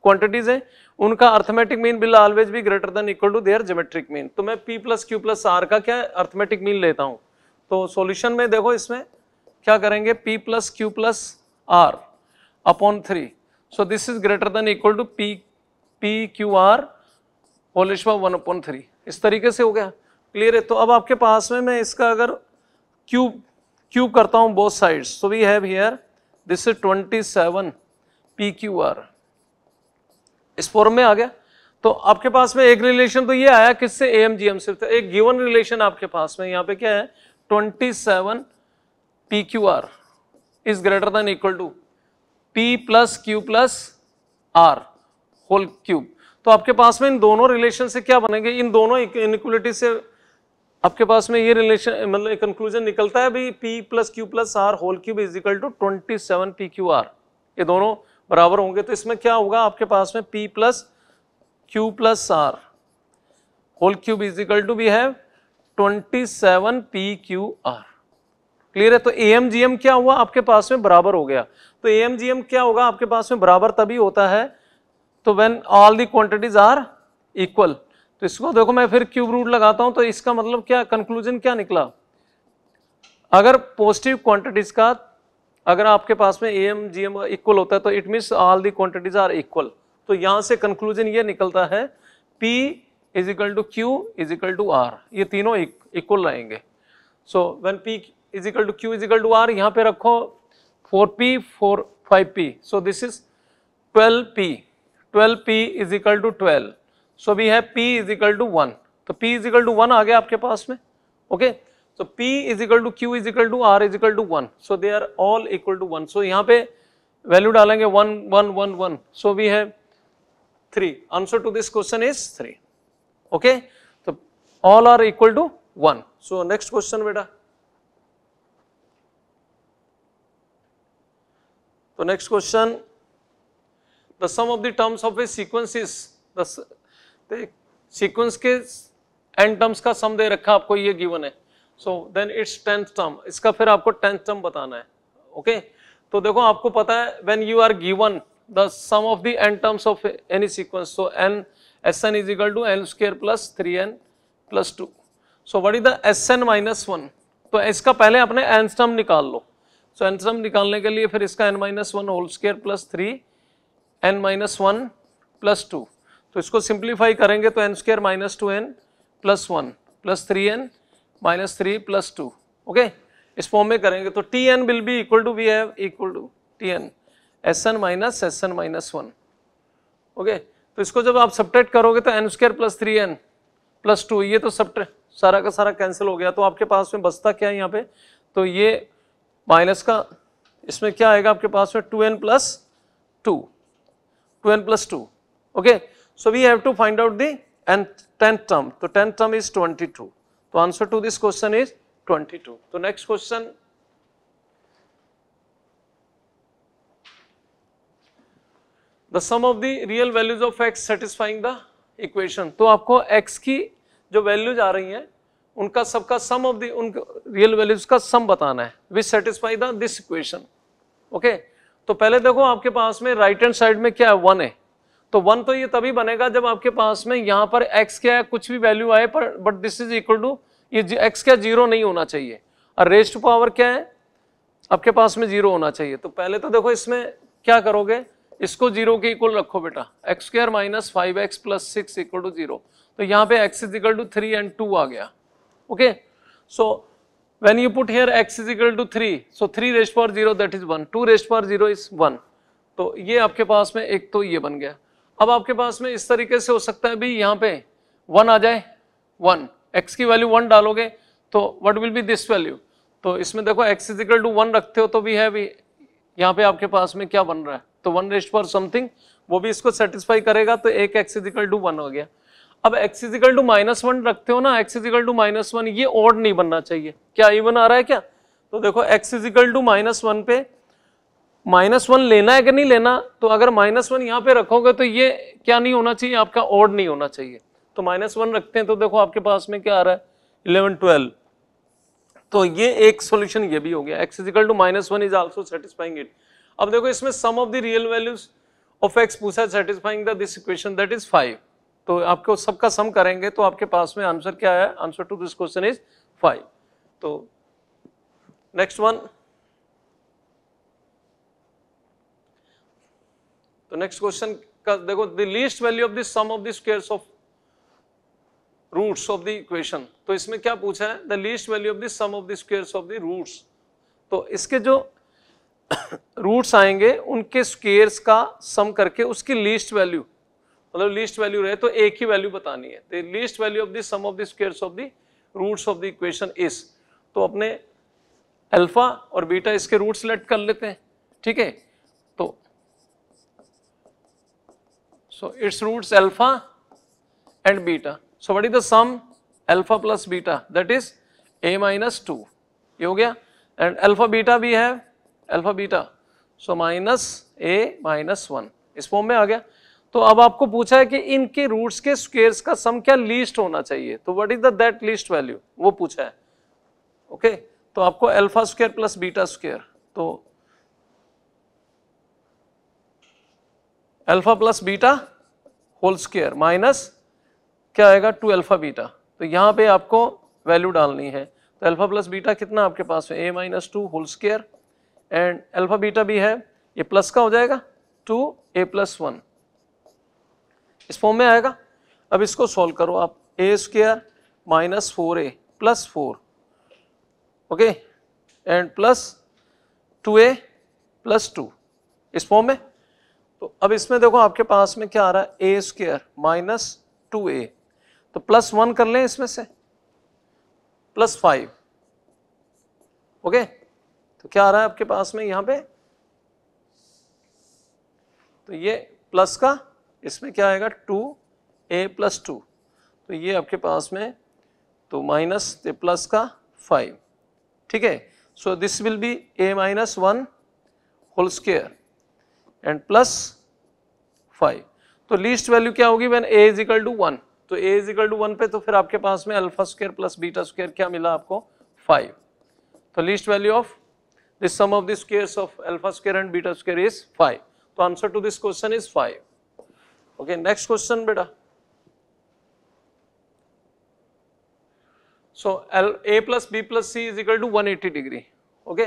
क्वांटिटीज हैं उनका अर्थमेटिक मीन बिल ऑलवेज भी greater than equal to their geometric mean तो मैं p plus q plus r का क्या अर्थमेटिक मीन लेता हूँ तो सॉल्यूशन में देखो इसमें क्या करेंगे p plus q plus r upon three so this is greater than equal to p p q r whole one upon three इस तरीके से हो गया क्लियर है तो अब आपके पास में मैं इसका अगर क्यूब क्यूब करता हूं both sides so we have here this is 27 r इस फॉर्म में आ गया तो आपके पास में एक रिलेशन तो ये आया किससे ए एम जी एम से तो एक गिवन रिलेशन आपके पास में यहाँ पे क्या है 27 r is greater than equal to p plus q plus r whole cube तो आपके पास में इन दोनों रिलेशन से क्या बनेंगे इन दोनों इनक्वलिटी से आपके पास में ये रिलेशन मतलब कंक्लूजन निकलता है भाई p plus q plus r whole cube is equal to twenty seven p q r ये दोनों बराबर होंगे तो इसमें क्या होगा आपके पास में p plus q plus r whole cube is equal to we have twenty seven p q r clear है तो ए एम जी एम क्या हुआ आपके पास में बराबर हो गया तो ए एम जी एम क्या होगा आपके पास में बराबर तभी होता है तो when all the quantities are equal तो इसको देखो मैं फिर क्यूब रूट लगाता हूं तो इसका मतलब क्या कंक्लूजन क्या निकला अगर पॉजिटिव क्वांटिटीज का अगर आपके पास में A M G M equal होता है तो it means all the quantities are equal तो यहाँ से कंक्लूजन ये निकलता है p is equal to q is equal to r ये तीनों इक्वल e- रहेंगे so when p is equal to q is equal to r यहाँ पे रखो four p four five p so this is twelve p twelve p is equal to twelve so we have p is equal to one तो p is equal to one आ गया आपके पास में okay तो p is equal to q is equal to r is equal to one so they are all equal to one so यहाँ पे value डालेंगे one one one one so we have three answer to this question is three okay तो all are equal to one so next question बेटा तो next question the sum of the terms of a sequence is सकते sequence के n terms का sum दे रखा आपको ये गिवन है so then its tenth term इसका फिर आपको टेंथ टर्म बताना है ओके okay? तो देखो आपको पता है when you are given the sum of the n terms of any sequence so n s n is equal to n square plus three n plus two so what is the s n minus one तो इसका पहले अपने N term निकाल लो सो N term निकालने के लिए फिर इसका n minus one whole square plus three n minus one plus two तो इसको सिंप्लीफाई करेंगे तो n square minus two n plus one plus three n minus three plus two okay इस फॉर्म में करेंगे तो t n will be equal to we have equal to t n s n minus s n minus one okay तो इसको जब आप subtract करोगे तो n square plus three n plus two ये तो सब सारा का सारा कैंसिल हो गया तो आपके पास में बचता क्या है यहाँ पे तो ये माइनस का इसमें क्या आएगा आपके पास में two n plus two two n plus two okay So we have to find out the nth, 10th term. So tenth term is 22. So answer to this question is 22. So next question. The sum of the real values of x satisfying the equation. तो आपको x की जो values आ रही हैं उनका सबका sum of the उन real values का sum बताना है which satisfy the this equation. Okay okay? तो पहले देखो आपके पास में राइट हैंड साइड में क्या है वन है तो वन तो ये तभी बनेगा जब आपके पास में यहाँ पर एक्स क्या है कुछ भी वैल्यू आए पर but this is equal to ये एक्स क्या जीरो नहीं होना चाहिए और रेस्ट पावर क्या है आपके पास में जीरो होना चाहिए तो पहले तो देखो इसमें क्या करोगे इसको जीरो के इक्वल रखो बेटा x square minus five x plus six equal to zero तो यहाँ पे x is equal to three and two आ गया okay so when you put here x is equal to three so three raised power zero that is one two raised power zero is one तो ये आपके पास में एक तो ये बन गया अब आपके पास में इस तरीके से हो सकता है भी यहाँ पे वन आ जाए वन एक्स की वैल्यू वन डालोगे तो what will be this value तो इसमें देखो एक्स इजिकल टू वन रखते हो तो भी है भी यहाँ पे आपके पास में क्या बन रहा है तो वन रेस्ट फॉर समथिंग वो भी इसको सेटिस्फाई करेगा तो एक एक्स इजिकल टू वन हो गया अब x is equal to minus one रखते हो ना x is equal to minus one ये और नहीं बनना चाहिए क्या इवन आ रहा है क्या तो देखो x is equal to minus one पे माइनस वन लेना है कि नहीं लेना तो अगर माइनस वन यहाँ पे रखोगे तो ये क्या नहीं होना चाहिए आपका ऑड नहीं होना चाहिए तो माइनस वन रखते हैं तो देखो आपके पास में क्या आ रहा है इलेवन ट्वेल्व तो ये एक सोल्यूशन ये भी हो गया x is equal to minus one is also satisfying it अब देखो इसमें sum of the real values of x पूछा satisfying this equation that is five तो आपको सबका सम करेंगे तो आपके पास में आंसर क्या है answer to this question is five तो नेक्स्ट वन तो नेक्स्ट क्वेश्चन का देखो the least value of the sum of the squares of roots of the equation तो इसमें क्या पूछा है the least value of the sum of the squares of the roots तो इसके जो रूट्स आएंगे उनके स्क्वेयर्स का सम करके उसकी लीस्ट वैल्यू मतलब लीस्ट वैल्यू रहे तो एक ही वैल्यू बतानी है the least value of the sum of the squares of the roots of the equation is तो अपने अल्फा और बीटा इसके रूट सेलेक्ट कर लेते हैं ठीक है So its roots alpha and beta. So what is the sum? Alpha plus beta that is a minus 2. ये हो गया एंड अल्फा बीटा भी है alpha beta so minus a minus one इस फॉर्म में आ गया तो अब आपको पूछा है कि इनके रूट्स के स्क्वेयर्स का सम क्या लीस्ट होना चाहिए तो what is the that least value वो पूछा है ओके okay? तो आपको alpha square plus beta square तो alpha plus beta whole square minus क्या आएगा टू अल्फ़ा बीटा तो यहाँ पे आपको वैल्यू डालनी है तो अल्फ़ा प्लस बीटा कितना आपके पास है a minus two whole square and alpha beta भी है ये प्लस का हो जाएगा टू ए प्लस वन इस फॉर्म में आएगा अब इसको सॉल्व करो आप a square minus four a plus four okay and plus two a plus two इस फॉर्म में तो अब इसमें देखो आपके पास में क्या आ रहा है a square minus two a तो प्लस वन कर लें इसमें से प्लस फाइव ओके तो क्या आ रहा है आपके पास में यहां पे तो ये प्लस का इसमें क्या आएगा टू ए प्लस टू तो ये आपके पास में तो माइनस प्लस का फाइव ठीक है so this will be a minus one whole square and plus five तो लीस्ट वैल्यू क्या होगी when a is equal to one तो a is equal to one पे तो फिर आपके पास में alpha square plus beta square क्या मिला आपको फाइव तो least value of this sum of this squares of alpha square and beta square is five तो answer to this question is five okay next question बेटा so l a plus b plus c is equal to 180 degree okay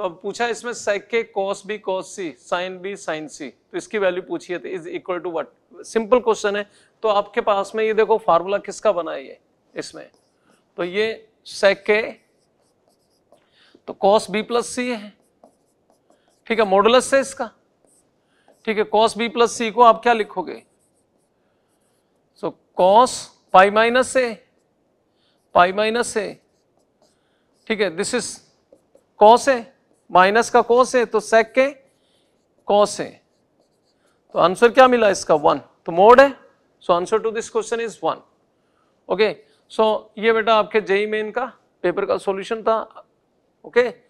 तो अब पूछा इसमें sec के cos b cos c sine b sine c तो इसकी value पूछी है is equal to what simple question है तो आपके पास में ये देखो फार्मूला किसका बना है ये इसमें तो ये sec के तो कॉस बी प्लस सी है ठीक है मॉडुलस है इसका ठीक है cos b प्लस सी को आप क्या लिखोगे सो कॉस पाई माइनस से पाई माइनस से ठीक है दिस इज कॉस है माइनस का कोस है तो सेक के कोस है तो आंसर क्या मिला इसका वन तो मोड है so answer to this question is one okay so ये बेटा आपके जेई मेन का पेपर का सॉल्यूशन था ओके okay?